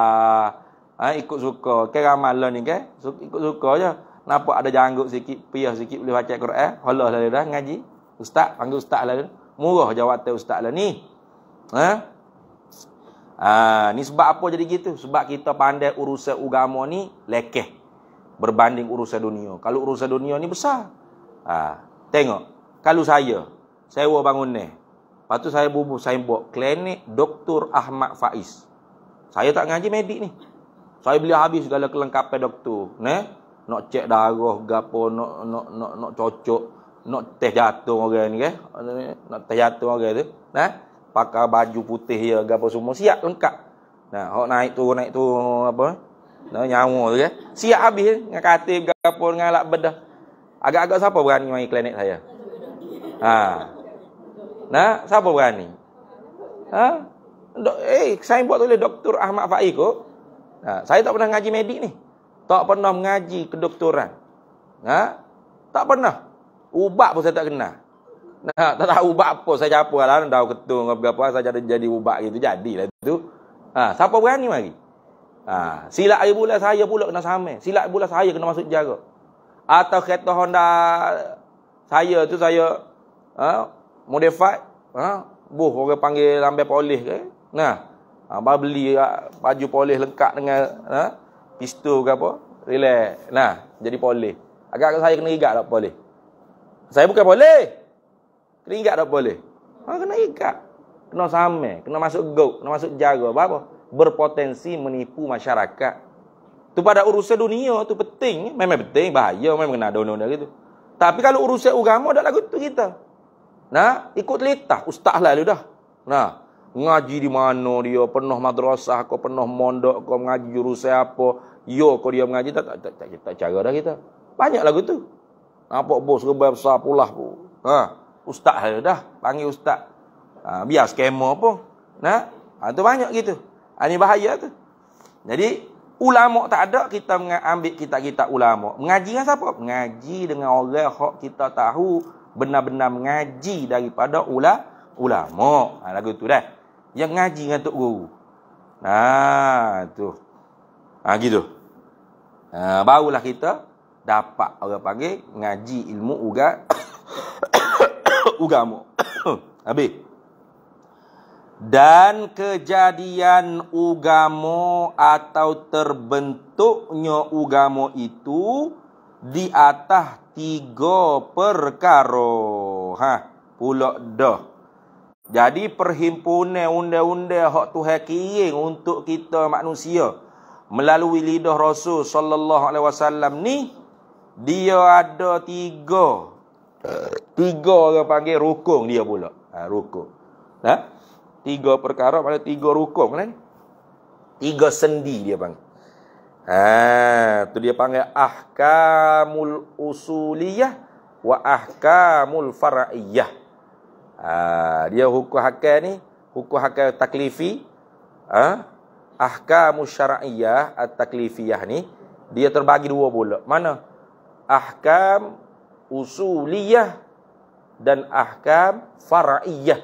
Ha, ikut suka. Kan ramalan ni kan? Suka, ikut suka je. Kenapa ada janggut sikit, piah sikit boleh baca Quran? Eh? Halah lah dah, ngaji. Ustaz, panggil ustaz lah. Murah jawatan ustaz lah ni. Ha? Ha, ni sebab apa jadi gitu? Sebab kita pandai urusan agama ni lekeh berbanding urusan dunia. Kalau urusan dunia ni besar. Ha, tengok. Kalau saya, saya sewa bangun ni. Lepas tu saya bubuh, saya buat klinik Dr. Ahmad Faiz. Saya tak ngaji medik ni. Saya beli habis segala kelengkapan doktor. Ne? Nak cek darah, gapo, nak, nak, nak, nak cocok, nak teh jatuh orang ni. Ke? Eh. Nak teh jatuh orang tu. Ne? Pakai baju putih ya, gapo semua. Siap lengkap. Nah, naik tu naik tu apa. Ne? No, nyawa tu kan. Eh? Siap habis eh? dengan katil, dengan dengan alat bedah. Agak-agak siapa berani main klinik saya? Ha. Nah, siapa berani? Ha? Dok, eh, saya buat oleh Dr. Ahmad Faiz kot. Ha, saya tak pernah ngaji medik ni. Tak pernah mengaji kedoktoran. Ha? Tak pernah. Ubat pun saya tak kenal. Nah, tak tahu ubat apa saya capa lah. Dah ketung apa-apa. Saya jadi, jadi ubat gitu. Jadilah itu. Ha, siapa berani mari? Ha, silap air bulan saya pula kena sama. Silap air bulan saya kena masuk jaga. Atau kereta Honda saya tu saya ha, modified. Ha, buh, orang panggil lambai polis ke. Nah, ha. ha, baru beli ha, baju polis lengkap dengan ha, pistol ke apa. Relax. Nah, jadi polis. Agak saya kena igat tak polis. Saya bukan polis. Kena igat tak polis. Ha, kena igat. Kena sama. Kena masuk gok. Kena masuk jaga. Apa-apa? berpotensi menipu masyarakat. Tu pada urusan dunia tu penting, memang penting, bahaya memang kena ada undang-undang gitu. Tapi kalau urusan agama dah lagu tu kita. Nah, ikut letah ustaz lalu dah. Nah, ngaji di mana dia, penuh madrasah kau penuh mondok kau mengaji jurusan apa, yo kau dia mengaji tak tak, tak, tak, cara dah kita. Banyak lagu tu. Apa bos rebah besar pula pun. Ha, ustaz lalu dah, panggil ustaz. Ha, biar skema apa. Nah, ha, tu banyak gitu. Ini bahaya tu. Jadi, ulama tak ada, kita ambil kitab-kitab ulama. Mengaji dengan siapa? Mengaji dengan orang yang kita tahu benar-benar mengaji daripada ula, ulama. Ha, lagu tu dah. Yang ngaji dengan Tok Guru. Nah, tu. Ha, gitu. Ha, barulah kita dapat orang panggil ngaji ilmu uga ugamu. Habis dan kejadian ugamo atau terbentuknya ugamo itu di atas tiga perkara. Ha, pulak dah. Jadi perhimpunan undai-undai hak Tuhan kiring untuk kita manusia melalui lidah Rasul sallallahu alaihi wasallam ni dia ada tiga tiga orang panggil rukun dia pula. Ha, rukun. Ha? tiga perkara pada tiga rukun kan tiga sendi dia bang ha tu dia panggil ahkamul usuliyah wa ahkamul faraiyah ha dia hukum hakai ni hukum hakai taklifi ha ahkamus syar'iyah at taklifiyah ni dia terbagi dua pula mana ahkam usuliyah dan ahkam faraiyah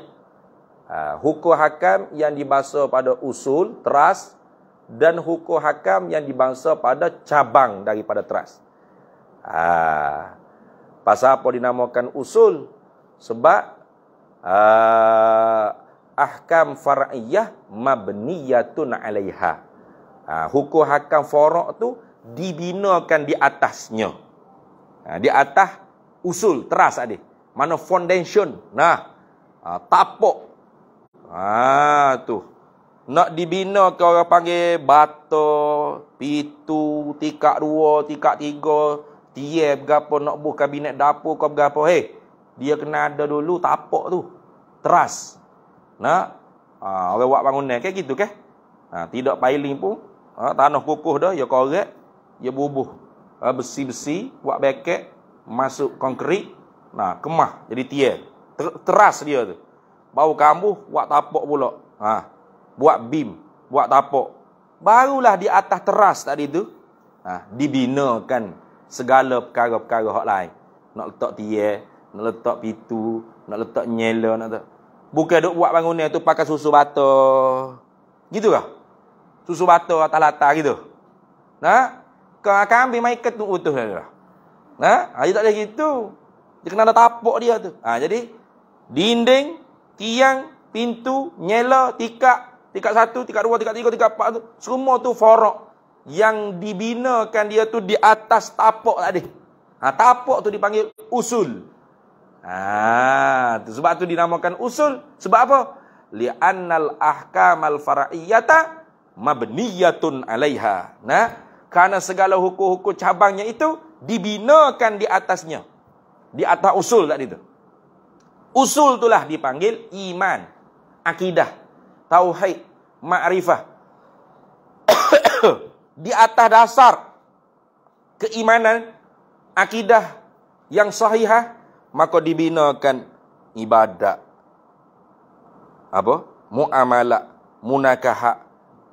Ah, hukum hakam yang dibangsa pada usul, teras dan hukum hakam yang dibangsa pada cabang daripada teras. Ha, pasal apa dinamakan usul? Sebab uh, ahkam far'iyah mabniyatun alaiha. Ha, hukum hakam forok tu dibinakan di atasnya. Ha, di atas usul, teras adik. Mana foundation. Nah, ha, tapok Ah tu. Nak dibina ke orang panggil bata, pitu, tikak dua, tikak tiga, tiye berapa nak buh kabinet dapur kau berapa. Hei, dia kena ada dulu tapak tu. Teras. Nak? Ha, orang buat bangunan ke gitu ke? Ha, ah, tidak piling pun. Ha, tanah kukuh dah, ya korek, ya bubuh. Ha, besi-besi, buat beket, masuk konkrit. Nah, kemah jadi tiye. Teras dia tu bau kambuh buat tapak pula ha buat bim buat tapak barulah di atas teras tadi tu ha dibinakan segala perkara-perkara hak lain nak letak tiang nak letak pitu, nak letak nyela nak tu bukan duk buat bangunan tu pakai susu bata gitu ke susu bata atas latar gitu nah kau akan ambil maikat tu utuh dia lah. lah. Ha? Dia tak boleh gitu. Dia kena ada tapak dia tu. Ha, jadi, dinding, tiang, pintu, nyela, tikak, tikak satu, tikak dua, tikak tiga, tikak empat tu, semua tu forok. Yang dibinakan dia tu di atas tapak tadi. Ha, tapak tu dipanggil usul. Ha, tu, sebab tu dinamakan usul. Sebab apa? Li'annal ahkamal fara'iyata mabniyatun alaiha. Nah, karena segala hukum-hukum cabangnya itu dibinakan di atasnya. Di atas usul tadi tu. Usul itulah dipanggil iman, akidah, tauhid, ma'rifah. [coughs] di atas dasar keimanan, akidah yang sahihah, maka dibinakan ibadah. Apa? Mu'amalah, munakahak,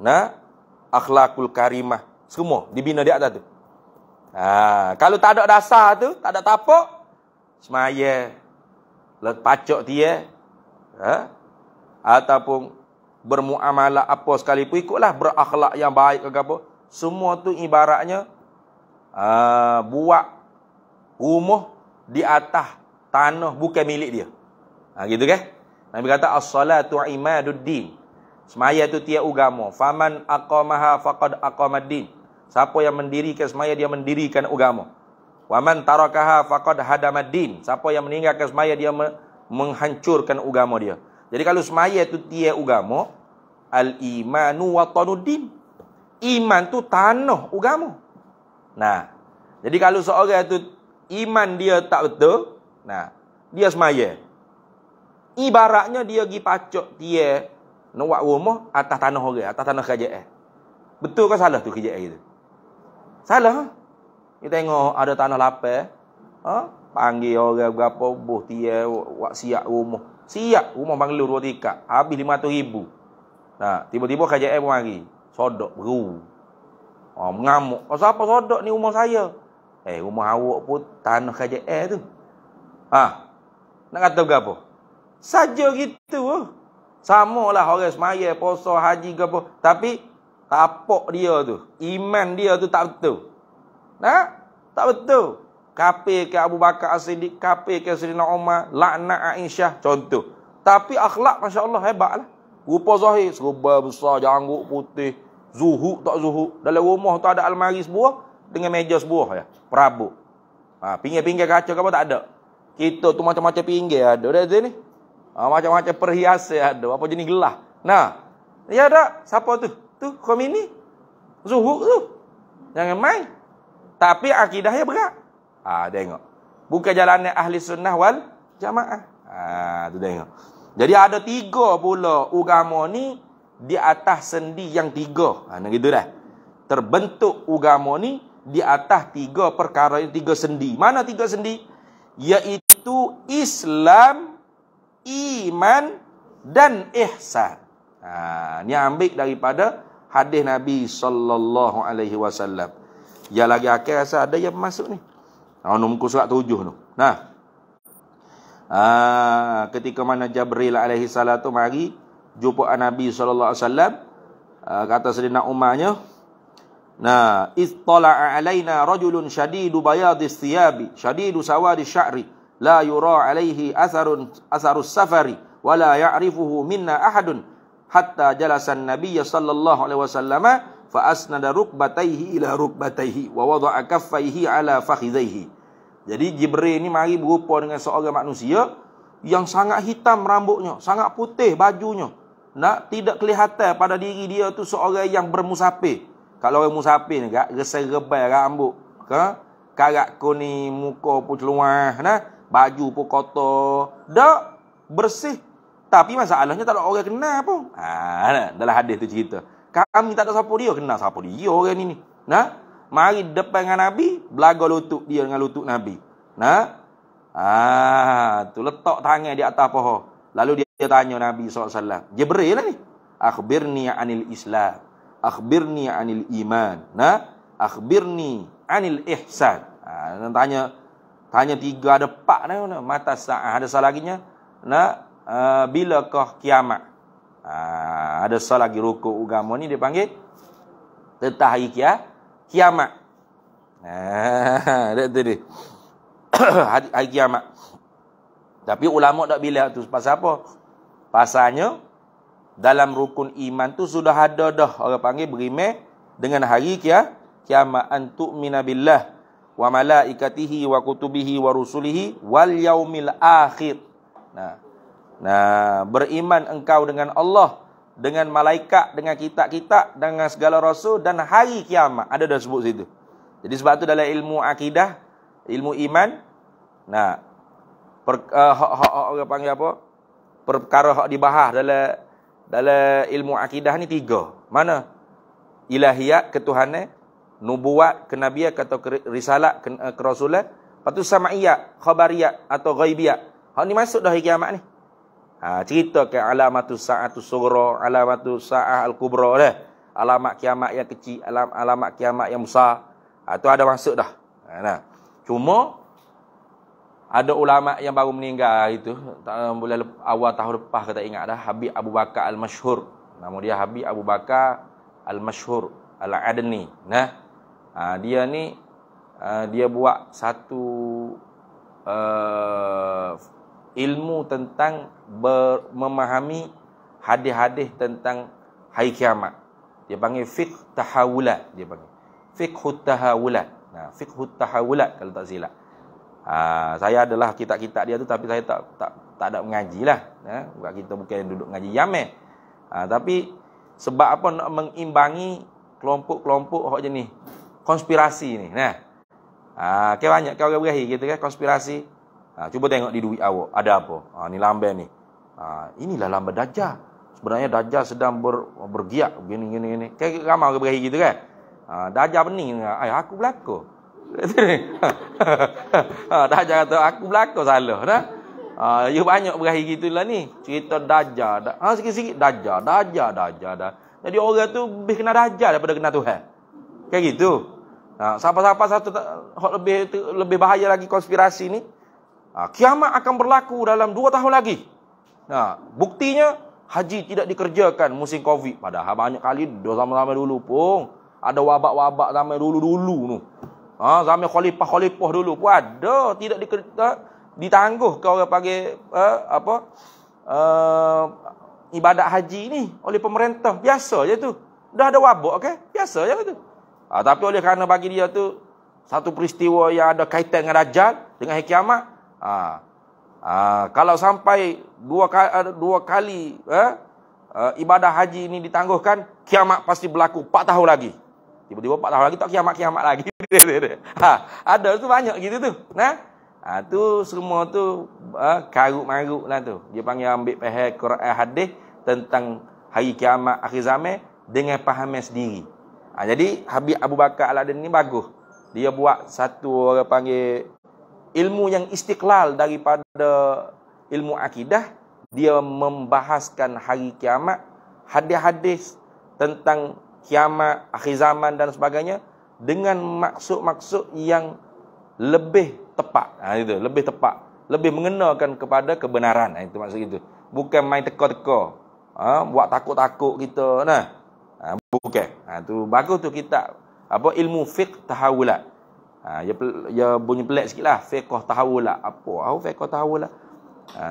na, akhlakul karimah. Semua dibina di atas itu. Ha, kalau tak ada dasar tu, tak ada tapak, semaya, lah, pacok dia ha? ataupun bermuamalah apa sekalipun ikutlah berakhlak yang baik ke semua tu ibaratnya uh, buat rumah di atas tanah bukan milik dia ha, gitu ke? Kan? Nabi kata as-salatu imaduddin semaya tu tiap ugamu. faman aqamaha faqad aqamaddin siapa yang mendirikan semaya dia mendirikan ugamu? Wa man tarakaha faqad hadamad din. Siapa yang meninggalkan semaya dia menghancurkan agama dia. Jadi kalau semaya itu tiada agama, al-imanu watanuddin. Iman tu tanah agama. Nah. Jadi kalau seorang itu iman dia tak betul, nah dia semaya. Ibaratnya dia pergi pacak dia nak rumah atas tanah orang, atas tanah kerajaan. Betul ke salah tu kerajaan itu? Salah. Ha? Ni tengok ada tanah lapar. Ha? Panggil orang berapa buh tia wak siap rumah. Siap rumah panggil dua tingkat. Habis lima tu ribu. Nah, ha, tiba-tiba KJM pun mari. Sodok beru. Ha, mengamuk. Oh, siapa sodok ni rumah saya? Eh, rumah awak pun tanah KJM tu. Ha? Nak kata berapa? Saja gitu. Ha. Sama lah orang semaya, poso, haji ke apa. Tapi, tapok dia tu. Iman dia tu tak betul. Nah, ha? tak betul. Kafir ke Abu Bakar As-Siddiq, kafir ke Sayyidina Umar, laknat Aisyah contoh. Tapi akhlak masya-Allah hebatlah. Rupa zahir serba besar, janggut putih, zuhud tak zuhud. Dalam rumah tu ada almari sebuah dengan meja sebuah ya, perabot. Ha, pinggir-pinggir kaca ke apa tak ada. Kita tu macam-macam pinggir ada dah sini. Ha, macam-macam perhiasan ada, apa jenis gelas. Nah. Ya ada Siapa tu? Tu komini, Zuhud tu. Jangan main. Tapi akidahnya berat. Ha, tengok. Bukan jalanan ahli sunnah wal jamaah. Ha, tu tengok. Jadi ada tiga pula agama ni di atas sendi yang tiga. Ha, nak gitu dah. Terbentuk agama ni di atas tiga perkara ini, tiga sendi. Mana tiga sendi? Yaitu Islam, Iman dan Ihsan. Ha, ni ambil daripada hadis Nabi sallallahu alaihi wasallam. Ya lagi akhir rasa ada yang masuk ni. Oh, nombor muka surat tujuh tu. Nah. Ah, ketika mana Jabril alaihi salam tu mari jumpa Nabi sallallahu alaihi wasallam ah, kata sedina Umarnya Nah, istala'a alaina rajulun shadidu bayadi thiyabi, shadidu sawadi sya'ri, la yura alaihi atharun atharus safari wala ya'rifuhu minna ahadun hatta jalasa an-nabiy sallallahu alaihi wasallam fa asnada rukbataihi ila rukbataihi wa wada'a kaffaihi ala fakhidhaihi. Jadi Jibril ni mari berupa dengan seorang manusia yang sangat hitam rambutnya, sangat putih bajunya. Nak tidak kelihatan pada diri dia tu seorang yang bermusafir. Kalau orang musafir ni gak gesel rebai rambut, ke karak kuni muka pun celuah, nah baju pun kotor, dak bersih. Tapi masalahnya tak ada orang kenal pun. Ha, dalam hadis tu cerita kami tak ada siapa dia kenal siapa dia orang ni. nah mari depan dengan nabi belaga lutut dia dengan lutut nabi nah ha, ah tu letak tangan di atas paha lalu dia, dia tanya nabi SAW. alaihi wasallam jibril lah ni akhbirni anil islam akhbirni anil iman nah akhbirni anil ihsan ah tanya tanya tiga ada empat dah mata saat ada salah laginya nah ha, uh, bilakah kiamat Ha, ada salah lagi rukuk agama ni dipanggil panggil tetah hari kia, kiamat. Ha, [laughs] tu dia. [coughs] hari kiamat. Tapi ulama tak bila tu pasal apa? Pasalnya dalam rukun iman tu sudah ada dah orang panggil berime dengan hari kia, kiamat antuk minabilah wa malaikatihi wa kutubihi wa rusulihi wal yaumil akhir. Nah, Nah, beriman engkau dengan Allah, dengan malaikat, dengan kitab-kitab, dengan segala rasul dan hari kiamat. Ada dah sebut situ. Jadi sebab tu dalam ilmu akidah, ilmu iman, nah per, uh, hak hak orang panggil apa? perkara hak dibahas dalam dalam ilmu akidah ni tiga. Mana? Ilahiyat ketuhanan, nubuat kenabian atau risalah ke, uh, kerasulan, lepas tu samaiyat, khabariyat atau ghaibiyat. Hak ni masuk dah hari kiamat ni. Ha, cerita ke alamatu sa'atu sugro, alamatu sa'ah al-kubro dah. Alamat kiamat yang kecil, alam, alamat kiamat yang besar. Ha, tu ada masuk dah. Ha, nah. Cuma, ada ulama yang baru meninggal itu. Tak, boleh awal tahun lepas kata ingat dah. Habib Abu Bakar al-Mashhur. Nama dia Habib Abu Bakar al-Mashhur al-Adni. Nah. Ha, dia ni, uh, dia buat satu... Uh, ilmu tentang ber, memahami hadis-hadis tentang hari kiamat. Dia panggil fiqh tahawulat dia panggil. Fiqh tahawulat. Nah, fiqh tahawulat kalau tak silap. Ha, saya adalah kitab-kitab dia tu tapi saya tak tak tak ada mengajilah. nah ha, kita bukan duduk ngaji Yamen. Ha, ah, tapi sebab apa nak mengimbangi kelompok-kelompok hok jenis konspirasi ni. Nah. Ha, ah, ke banyak kau orang berahi kita kan konspirasi. Ha, cuba tengok di duit awak. Ada apa? Ha, ni lamba ni. Ha, inilah lamba dajah Sebenarnya dajah sedang ber, bergiak. Gini, gini, gini. Kayak ramai orang berakhir gitu kan? Ha, Dajjal pening. Ay, eh, aku berlaku. ha, [laughs] Dajjal kata, aku berlaku salah. Nah? Ha, you banyak berakhir gitu lah ni. Cerita dajah, Da ha, Sikit-sikit dajah dajah Dajjal. Da Jadi orang tu lebih kena dajah daripada kena Tuhan. Kayak gitu. Ha, Siapa-siapa satu lebih, lebih bahaya lagi konspirasi ni. Ha, kiamat akan berlaku dalam dua tahun lagi. Ha, buktinya, haji tidak dikerjakan musim COVID. Padahal banyak kali, dua zaman-zaman dulu pun, ada wabak-wabak zaman dulu-dulu. Ha, zaman khalifah-khalifah dulu pun ada. Tidak dikerja, ha, ditangguh ke orang panggil uh, apa, uh, ibadat haji ni oleh pemerintah. Biasa je tu. Dah ada wabak, okay? biasa je tu. Ha, tapi oleh kerana bagi dia tu, satu peristiwa yang ada kaitan dengan Dajjal, dengan kiamat, Ha. Ha. Kalau sampai dua, eh, dua kali eh, eh, ibadah haji ini ditangguhkan, kiamat pasti berlaku 4 tahun lagi. Tiba-tiba 4 tahun lagi, tak kiamat-kiamat lagi. ha. [laughs] Ada tu banyak gitu tu. Nah. Ha, tu semua tu uh, karuk-maruk lah tu. Dia panggil ambil pahal Quran hadis tentang hari kiamat akhir zaman dengan pahamnya sendiri. Ha, jadi Habib Abu Bakar Al-Adin ni bagus. Dia buat satu orang panggil ilmu yang istiqlal daripada ilmu akidah dia membahaskan hari kiamat hadis-hadis tentang kiamat akhir zaman dan sebagainya dengan maksud-maksud yang lebih tepat ha, itu lebih tepat lebih mengenakan kepada kebenaran ha, itu maksud itu bukan main teka-teka ha, buat takut-takut kita nah ha, bukan ha, tu bagus tu kita apa ilmu fiqh tahawulat Ha, ya, ya bunyi pelik sikit lah. Fekoh tahu lah. Apa? Aku fekoh tahu lah. Ha,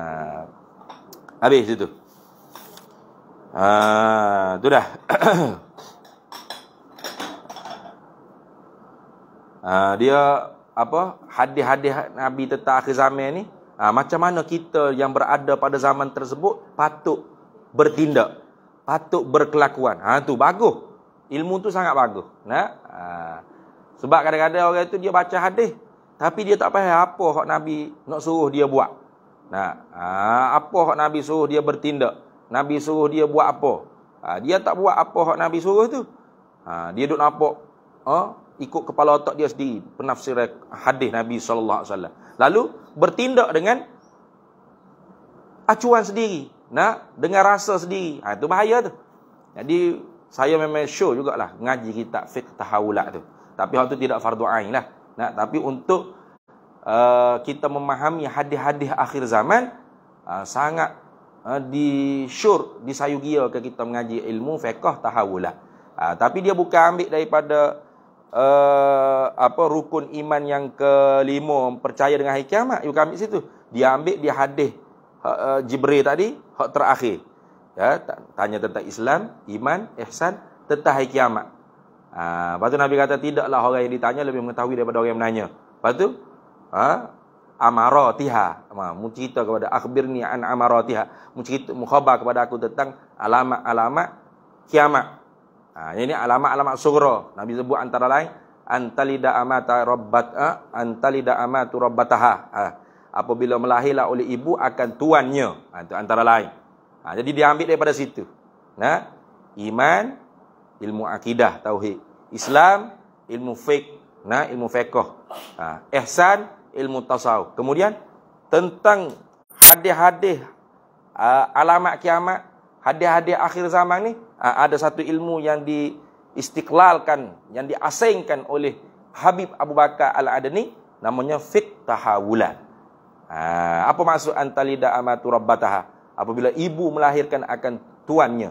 habis situ. Ha, tu dah. [coughs] ha, dia apa hadis-hadis Nabi tentang akhir zaman ni ha, macam mana kita yang berada pada zaman tersebut patut bertindak patut berkelakuan ha tu bagus ilmu tu sangat bagus nah ha. Sebab kadang-kadang orang itu dia baca hadis tapi dia tak faham apa hak Nabi nak suruh dia buat. Nah, ha, apa hak Nabi suruh dia bertindak? Nabi suruh dia buat apa? Ha, dia tak buat apa hak Nabi suruh tu. Ha, dia duk nampak ah ikut kepala otak dia sendiri penafsiran hadis Nabi sallallahu alaihi wasallam. Lalu bertindak dengan acuan sendiri, nah dengan rasa sendiri. Ha, itu bahaya tu. Jadi saya memang show jugaklah ngaji kitab fiqh tahawulat tu tapi hal tu tidak fardu ain lah nah tapi untuk uh, kita memahami hadis-hadis akhir zaman uh, sangat uh, disyur disayugia ke kita mengaji ilmu fiqh tahawul lah. uh, tapi dia bukan ambil daripada uh, apa rukun iman yang kelima percaya dengan hari kiamat you kan ambil situ dia ambil di hadis uh, uh, jibril tadi hak terakhir ya tanya tentang Islam iman ihsan tentang hari kiamat Ha, lepas tu Nabi kata tidaklah orang yang ditanya lebih mengetahui daripada orang yang menanya. Lepas tu ha, amaratiha. Ha, mencerita kepada akhbirni an amaratiha. Mencerita mukhabar kepada aku tentang alamat-alamat kiamat. Ha, ini alamat-alamat sughra. Nabi sebut antara lain antalida amata rabbat ha, antalida amatu rabbataha. Ha, apabila melahirkan oleh ibu akan tuannya. Ha, itu antara lain. Ha, jadi diambil daripada situ. Nah, ha, iman ilmu akidah tauhid. Islam ilmu fiqh, nah ilmu fiqh. Ha, ihsan ilmu tasawuf. Kemudian tentang hadis-hadis uh, alamat kiamat, hadis-hadis akhir zaman ni uh, ada satu ilmu yang diistiklalkan, yang diasingkan oleh Habib Abu Bakar Al-Adani namanya fiqh tahawulan. Ha, apa maksud antalida amatu rabbataha? Apabila ibu melahirkan akan tuannya.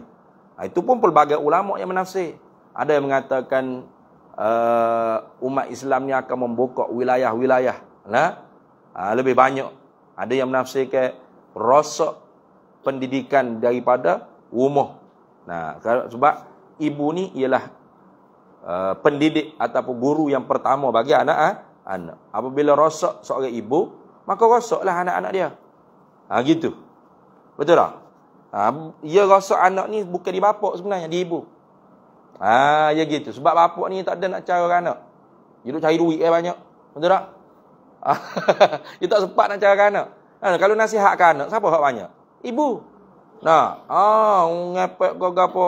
Ha, itu pun pelbagai ulama yang menafsir. Ada yang mengatakan uh, umat Islam ni akan membuka wilayah-wilayah. Nah, uh, lebih banyak. Ada yang menafsirkan rosak pendidikan daripada umuh. Nah, sebab ibu ni ialah uh, pendidik ataupun guru yang pertama bagi anak ha? anak. Apabila rosak seorang ibu, maka rosaklah anak-anak dia. Ha gitu. Betul tak? Ha, ia ya rasa anak ni bukan di bapak sebenarnya, di ibu. Ha, ya gitu. Sebab bapak ni tak ada nak cara anak. Dia duk cari duit eh, banyak. Betul tak? Ha, [laughs] dia tak sempat nak cara anak. Ha, kalau nasihatkan anak, siapa hak banyak? Ibu. Nah, ha, ah, ngepek kau apa?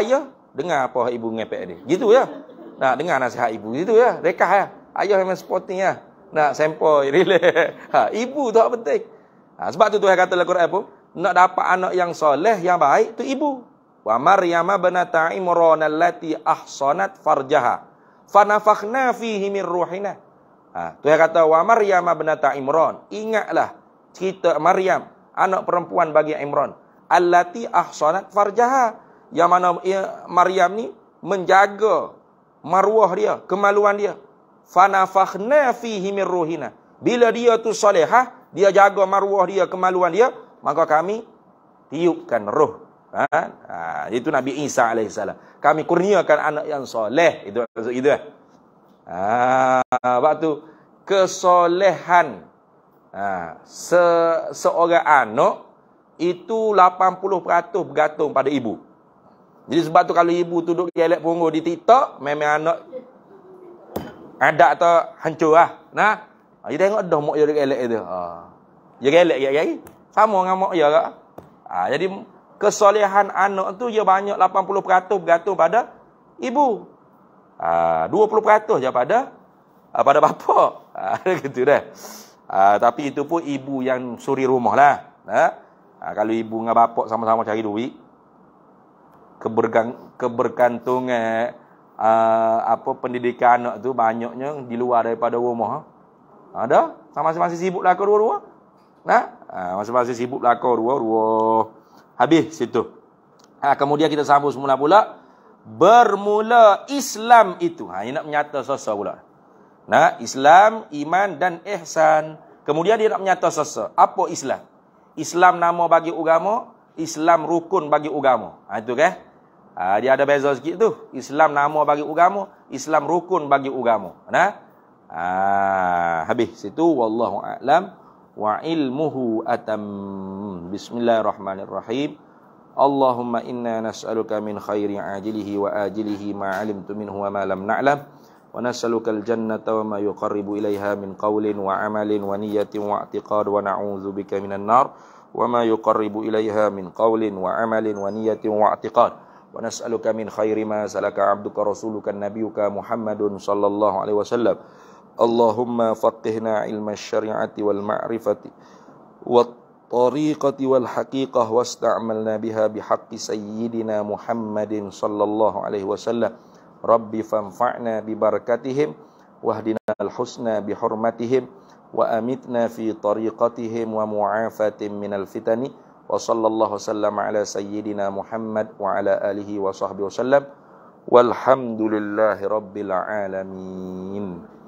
Ayah, dengar apa ibu ngepek dia. Gitu ya. Nah, dengar nasihat ibu. Gitu ya. Rekah ya. Ayah memang sporting ya. Nak sempoi, rile. [laughs] Ha, ibu tak penting. Ha, sebab tu Tuhan kata dalam Quran pun, nak dapat anak yang soleh yang baik tu ibu. Wa Maryam binata Imran allati ahsanat farjaha. Fanafakhna fihi min ruhina. Ha, tu yang kata Wa Maryam binata Imran. Ingatlah cerita Maryam, anak perempuan bagi Imran, allati ahsanat farjaha. Yang mana Maryam ni menjaga maruah dia, kemaluan dia. Fanafakhna fihi min ruhina. Bila dia tu solehah, dia jaga maruah dia, kemaluan dia, maka kami tiupkan roh. Ha? ha itu Nabi Isa AS. Kami kurniakan anak yang soleh. Itu maksud kita. Ha, waktu kesolehan ha, se seorang anak itu 80% bergantung pada ibu. Jadi sebab tu kalau ibu tu duduk gelek punggung di TikTok, memang anak ada atau hancur lah. Nah, ha, tengok dah mak dia gelek itu. Ha. Dia gelek lagi ya, ya, ya. Sama dengan mak ya tak? Ha, jadi kesolehan anak tu ia ya banyak 80% bergantung pada ibu. Ha, 20% je pada ha, pada bapa. [laughs] Ha, gitu dah. Ha, tapi itu pun ibu yang suri rumah lah. Ha? Ha, kalau ibu dengan bapa sama-sama cari duit, kebergang, kebergantungan eh, apa pendidikan anak tu banyaknya di luar daripada rumah. Ada? Ha, sama-sama sibuklah kedua-dua. Nah, Ha, masa-masa sibuk lakor dua-dua. Habis situ. Ha, kemudian kita sambung semula pula. Bermula Islam itu. Ha, dia nak menyata sosok pula. Nah, Islam, iman dan ihsan. Kemudian dia nak menyata sosok. Apa Islam? Islam nama bagi agama. Islam rukun bagi agama. Ha, itu kan? Ha, dia ada beza sikit tu. Islam nama bagi agama. Islam rukun bagi agama. Nah, ha, habis situ. Wallahu'alam. Wallahu'alam wa ilmuhu atam bismillahirrahmanirrahim Allahumma inna nas'aluka min khairi ajilihi wa ajilihi ma 'alimtu minhu wa ma lam na'lam wa nas'alukal jannata wa ma yuqarribu ilaiha min qawlin wa 'amalin wa niyyatin wa i'tiqad wa na'udzu bika minan nar wa ma yuqarribu ilaiha min qawlin wa 'amalin wa niyyatin wa i'tiqad wa nas'aluka min khairi ma salaka 'abduka rasuluka Nabiuka Muhammadun sallallahu alaihi wasallam Allahumma faqihna ilma syari'ati wal ma'rifati wat tariqati wal haqiqah wasta'malna biha bihaqqi sayyidina Muhammadin sallallahu alaihi wasallam Rabbi fanfa'na bibarakatihim wahdina al-husna bihurmatihim wa amitna fi tariqatihim wa mu'afatin minal fitani wa sallallahu sallam ala sayyidina Muhammad wa ala alihi wa sahbihi wasallam walhamdulillahi rabbil alamin